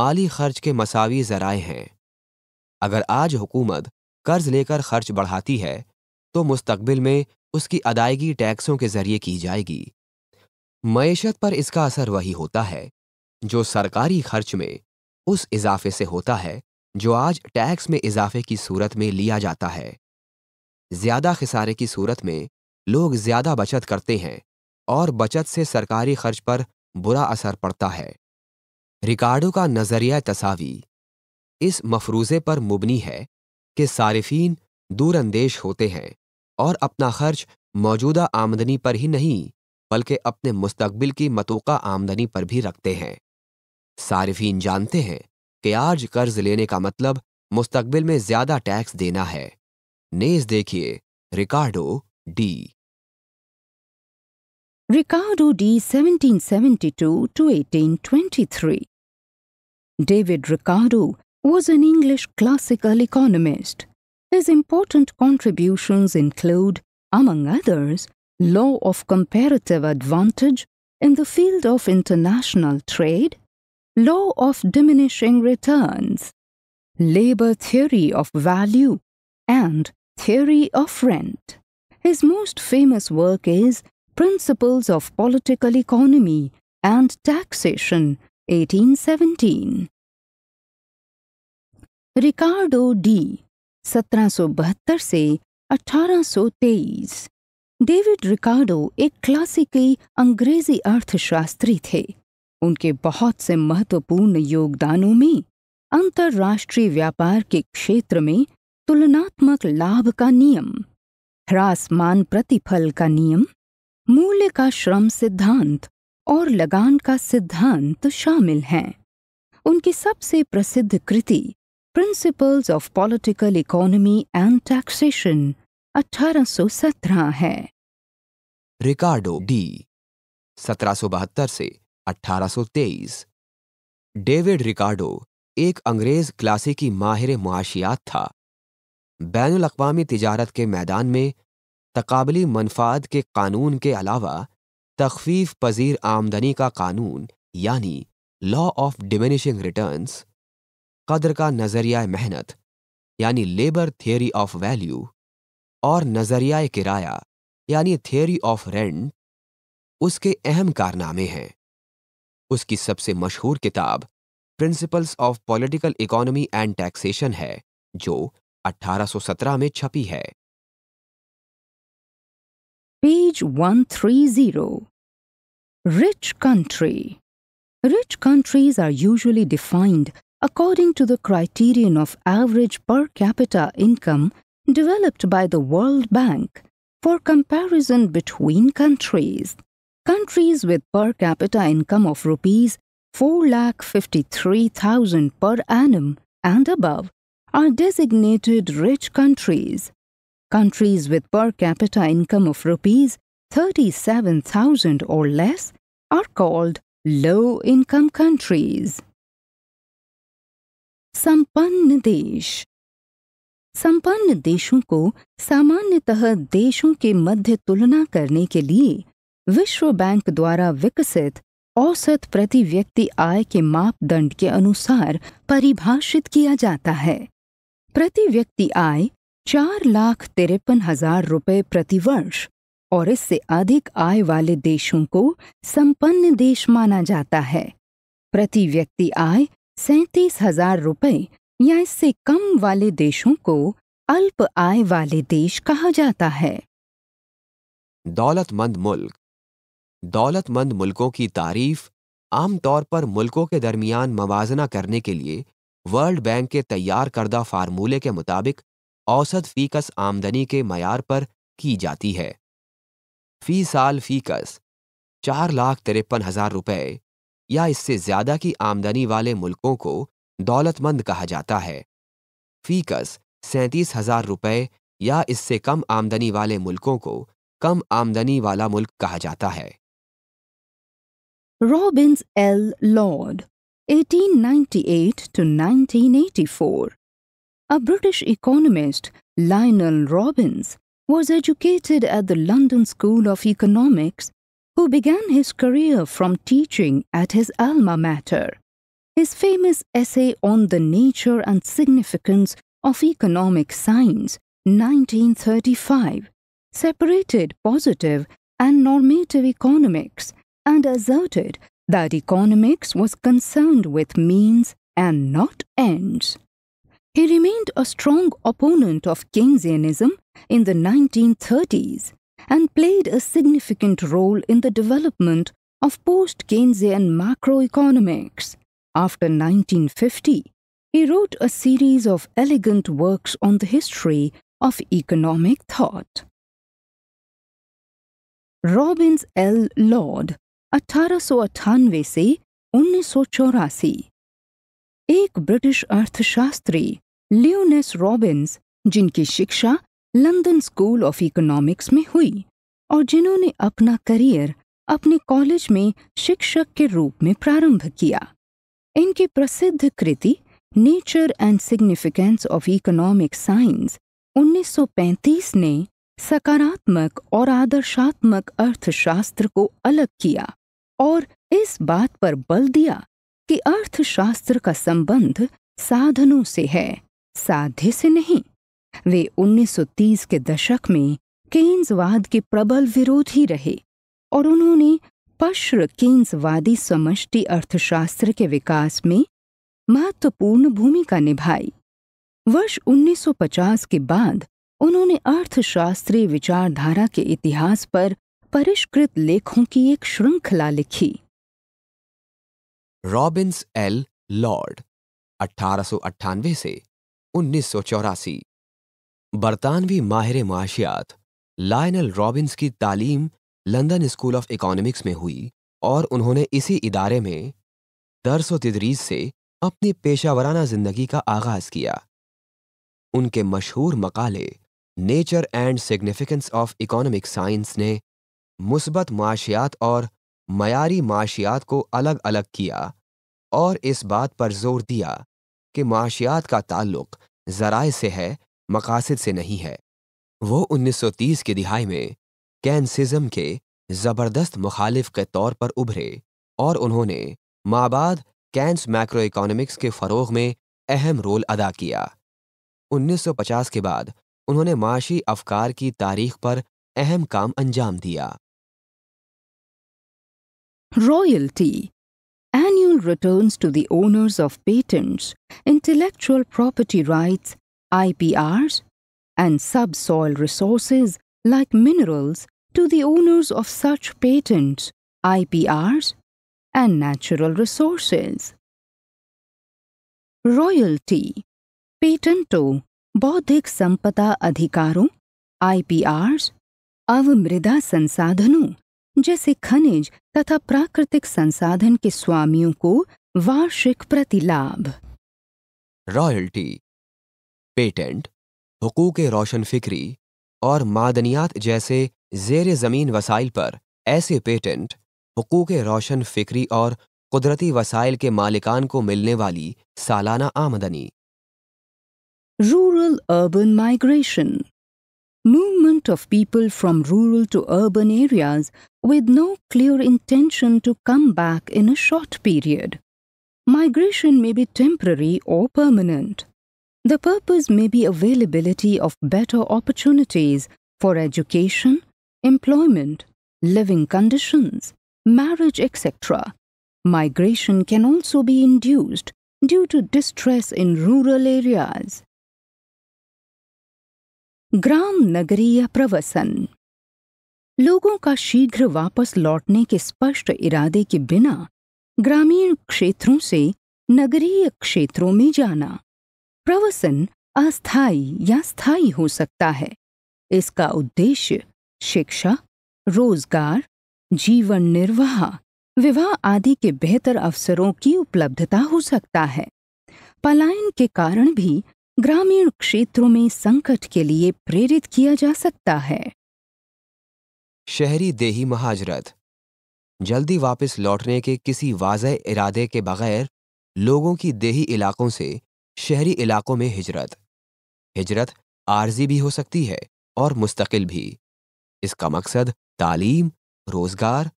माली खर्च के मसावी जराए हैं अगर आज हुकूमत कर्ज लेकर खर्च बढ़ाती है तो मुस्तकबिल में उसकी अदायगी टैक्सों के जरिए की जाएगी मीशत पर इसका असर वही होता है जो सरकारी खर्च में उस इजाफे से होता है जो आज टैक्स में इजाफे की सूरत में लिया जाता है ज्यादा खिसारे की सूरत में लोग ज्यादा बचत करते हैं और बचत से सरकारी खर्च पर बुरा असर पड़ता है रिकार्डो का नज़रिया तसावी इस मफरूज़े पर मुबनी है कि सारिफीन दूरअंदेश होते हैं और अपना खर्च मौजूदा आमदनी पर ही नहीं बल्कि अपने मुस्तबिल की मतोका आमदनी पर भी रखते हैं सारिफीन जानते हैं कि आज कर्ज लेने का मतलब मुस्तबिल में ज्यादा टैक्स देना है नेज देखिए Ricardo D Ricardo D 1772 to 1823. David Ricardo was an English classical economist. His important contributions include, among others, law of comparative advantage in the field of international trade, law of diminishing returns, labor theory of value, and theory of rent. His most famous work is Principles of Political Economy and Taxation, 1817. Ricardo D सत्रह से 1823 David रिकार्डो एक क्लासिकी अंग्रेजी अर्थशास्त्री थे उनके बहुत से महत्वपूर्ण योगदानों में अंतर्राष्ट्रीय व्यापार के क्षेत्र में तुलनात्मक लाभ का नियम ह्रासमान प्रतिफल का नियम मूल्य का श्रम सिद्धांत और लगान का सिद्धांत शामिल हैं उनकी सबसे प्रसिद्ध कृति principles of political economy and taxation 1817 है रिकार्डो डी 1772 से 1823 डेविड रिकार्डो एक अंग्रेज क्लासिकी माहिर मुआशियात था बैन अवी तजारत के मैदान में तकबली मनफाद के कानून के अलावा तखफीफ पजीर आमदनी का कानून यानी लॉ ऑफ डिमिनिशिंग रिटर्न्स कदर का नज़रिया मेहनत यानी लेबर थियोरी ऑफ वैल्यू और नज़रिया किराया यानी थियोरी ऑफ रेंट उसके अहम कारनामे हैं उसकी सबसे मशहूर किताब principles of political economy and taxation है जो 1817 में छपी है page 130 rich country rich countries are usually defined according to the criterion of average per capita income developed by the World Bank for comparison between countries. Countries with per capita income of rupees 4,53,000 per annum and above are designated rich countries. Countries with per capita income of rupees 37,000 or less are called low income countries. संपन्न देश संपन्न देशों को सामान्यतः देशों के मध्य तुलना करने के लिए विश्व बैंक द्वारा विकसित औसत प्रति व्यक्ति आय के मापदंड के अनुसार परिभाषित किया जाता है प्रति व्यक्ति आय चार लाख तिरपन हजार रुपये प्रतिवर्ष और इससे अधिक आय वाले देशों को संपन्न देश माना जाता है प्रति व्यक्ति आय सैंतीस हजार रुपये या इससे कम वाले देशों को अल्प आय वाले देश कहा जाता है दौलतमंद मुल्क दौलतमंद मुल्कों की तारीफ आमतौर पर मुल्कों के दरमियान मवाजना करने के लिए वर्ल्ड बैंक के तैयार करदा फार्मूले के मुताबिक औसत फीकस आमदनी के मैार पर की जाती है फी साल फीकस चार लाख तिरपन हजार रुपये या इससे ज्यादा की आमदनी वाले मुल्कों को दौलतमंद कहा जाता है फीकस सैंतीस हजार रुपये या इससे कम आमदनी वाले मुल्कों को कम आमदनी वाला मुल्क कहा जाता है Robbins L Lord 1898 to 1984. A British economist Lionel Robbins was educated at the London School of Economics who began his career from teaching at his alma mater. His famous essay on the nature and significance of economic science, 1935, separated positive and normative economics and asserted that economics was concerned with means and not ends. He remained a strong opponent of Keynesianism in the 1930s and played a significant role in the development of post Keynesian macroeconomics. After 1950, he wrote a series of elegant works on the history of economic thought. Robbins L. Lord, 1898 से 1984 एक British अर्थशास्त्री लियोनेस Robins जिनकी शिक्षा London school of economics में हुई और जिन्होंने अपना करियर अपने कॉलेज में शिक्षक के रूप में प्रारंभ किया इनकी प्रसिद्ध कृति nature and significance of economic science 1935 ने सकारात्मक और आदर्शात्मक अर्थशास्त्र को अलग किया और इस बात पर बल दिया कि अर्थशास्त्र का संबंध साधनों से है साध्य से नहीं वे 1930 के दशक में केन्सवाद के प्रबल विरोधी रहे और उन्होंने पश्र केन्सवादी समष्टि अर्थशास्त्र के विकास में महत्वपूर्ण भूमिका निभाई वर्ष 1950 के बाद उन्होंने अर्थशास्त्रीय विचारधारा के इतिहास पर परिष्कृत लेखों की एक श्रृंखला लिखी रॉबिन्स एल लॉर्ड अठारह से उन्नीस बरतानवी माहिर माशियात लायनल रॉबिन्स की तालीम लंदन स्कूल ऑफ इकोनॉमिक्स में हुई और उन्होंने इसी इदारे में दरस व तदरीस से अपनी पेशावराना ज़िंदगी का आगाज़ किया उनके मशहूर मकाले nature and significance of economic science ने मुस्बत माशियात और मयारी माशियात को अलग अलग किया और इस बात पर जोर दिया कि माशियात का ताल्लुक ज़राए से है मकासद से नहीं है वो 1930 की दिहाई में कैंसिज्म के ज़बरदस्त मुखालिफ के तौर पर उभरे और उन्होंने माबाद कैंस मैक्रो इकोनॉमिक्स के फ़रोग में अहम रोल अदा किया 1950 के बाद उन्होंने माशी अफकार की तारीख पर अहम काम अंजाम दिया royalty annual returns to the owners of patents, intellectual property rights, IPRs, and subsoil resources like minerals to the owners of such patents, IPRs, and natural resources. Royalty Patento Bodhik Sampata Adhikaru IPRs Avamrida Sansadhanu जैसे खनिज तथा प्राकृतिक संसाधन के स्वामियों को वार्षिक प्रतिलाभ रॉयल्टी पेटेंट हकूक रोशन फिक्री और मादनियात जैसे जेर ज़मीन वसाइल पर ऐसे पेटेंट हकूक रोशन फिक्री और कुदरती वसाइल के मालिकान को मिलने वाली सालाना आमदनी rural urban migration movement of people from rural to urban areas with no clear intention to come back in a short period migration may be temporary or permanent The purpose may be availability of better opportunities for education, employment, living conditions, marriage, etc. Migration can also be induced due to distress in rural areas. Gram-nagariya pravasan, लोगों का शीघ्र वापस लौटने के स्पष्ट इरादे के बिना ग्रामीण क्षेत्रों से नगरीय क्षेत्रों में जाना प्रवसन अस्थाई या स्थायी हो सकता है इसका उद्देश्य शिक्षा रोजगार जीवन निर्वाह विवाह आदि के बेहतर अवसरों की उपलब्धता हो सकता है पलायन के कारण भी ग्रामीण क्षेत्रों में संकट के लिए प्रेरित किया जा सकता है शहरी देही महाजरत जल्दी वापस लौटने के किसी वाज इरादे के बगैर लोगों की देही इलाकों से शहरी इलाकों में हिजरत हिजरत आर्जी भी हो सकती है और मुस्तकिल भी इसका मकसद तालीम रोजगार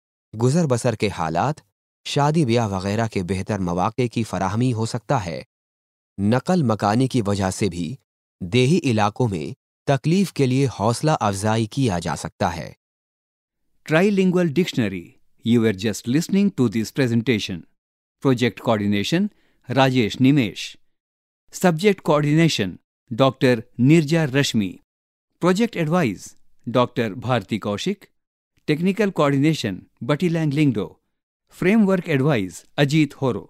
गुजर बसर के हालात शादी ब्याह वगैरह के बेहतर मौाक़े की फराहमी हो सकता है नकल मकानी की वजह से भी देही इलाकों में तकलीफ के लिए हौसला अफजाई किया जा सकता है lingual dictionary you are just listening to this presentation project coordination Rajesh Nimesh subject coordination doctor Nirja Rashmi project advise doctor Bharti Kaushik technical coordination Bati Lang Lyngdoh framework advise Ajit Horo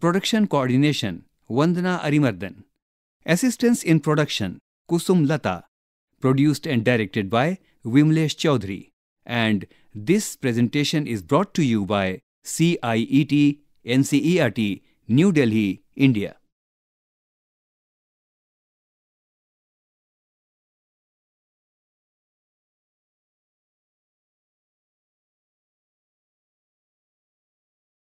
production coordination Vandana Arimardan assistance in production Kusum Lata produced and directed by Vimlesh Chaudhary and this presentation is brought to you by C I E T N C E R T New Delhi India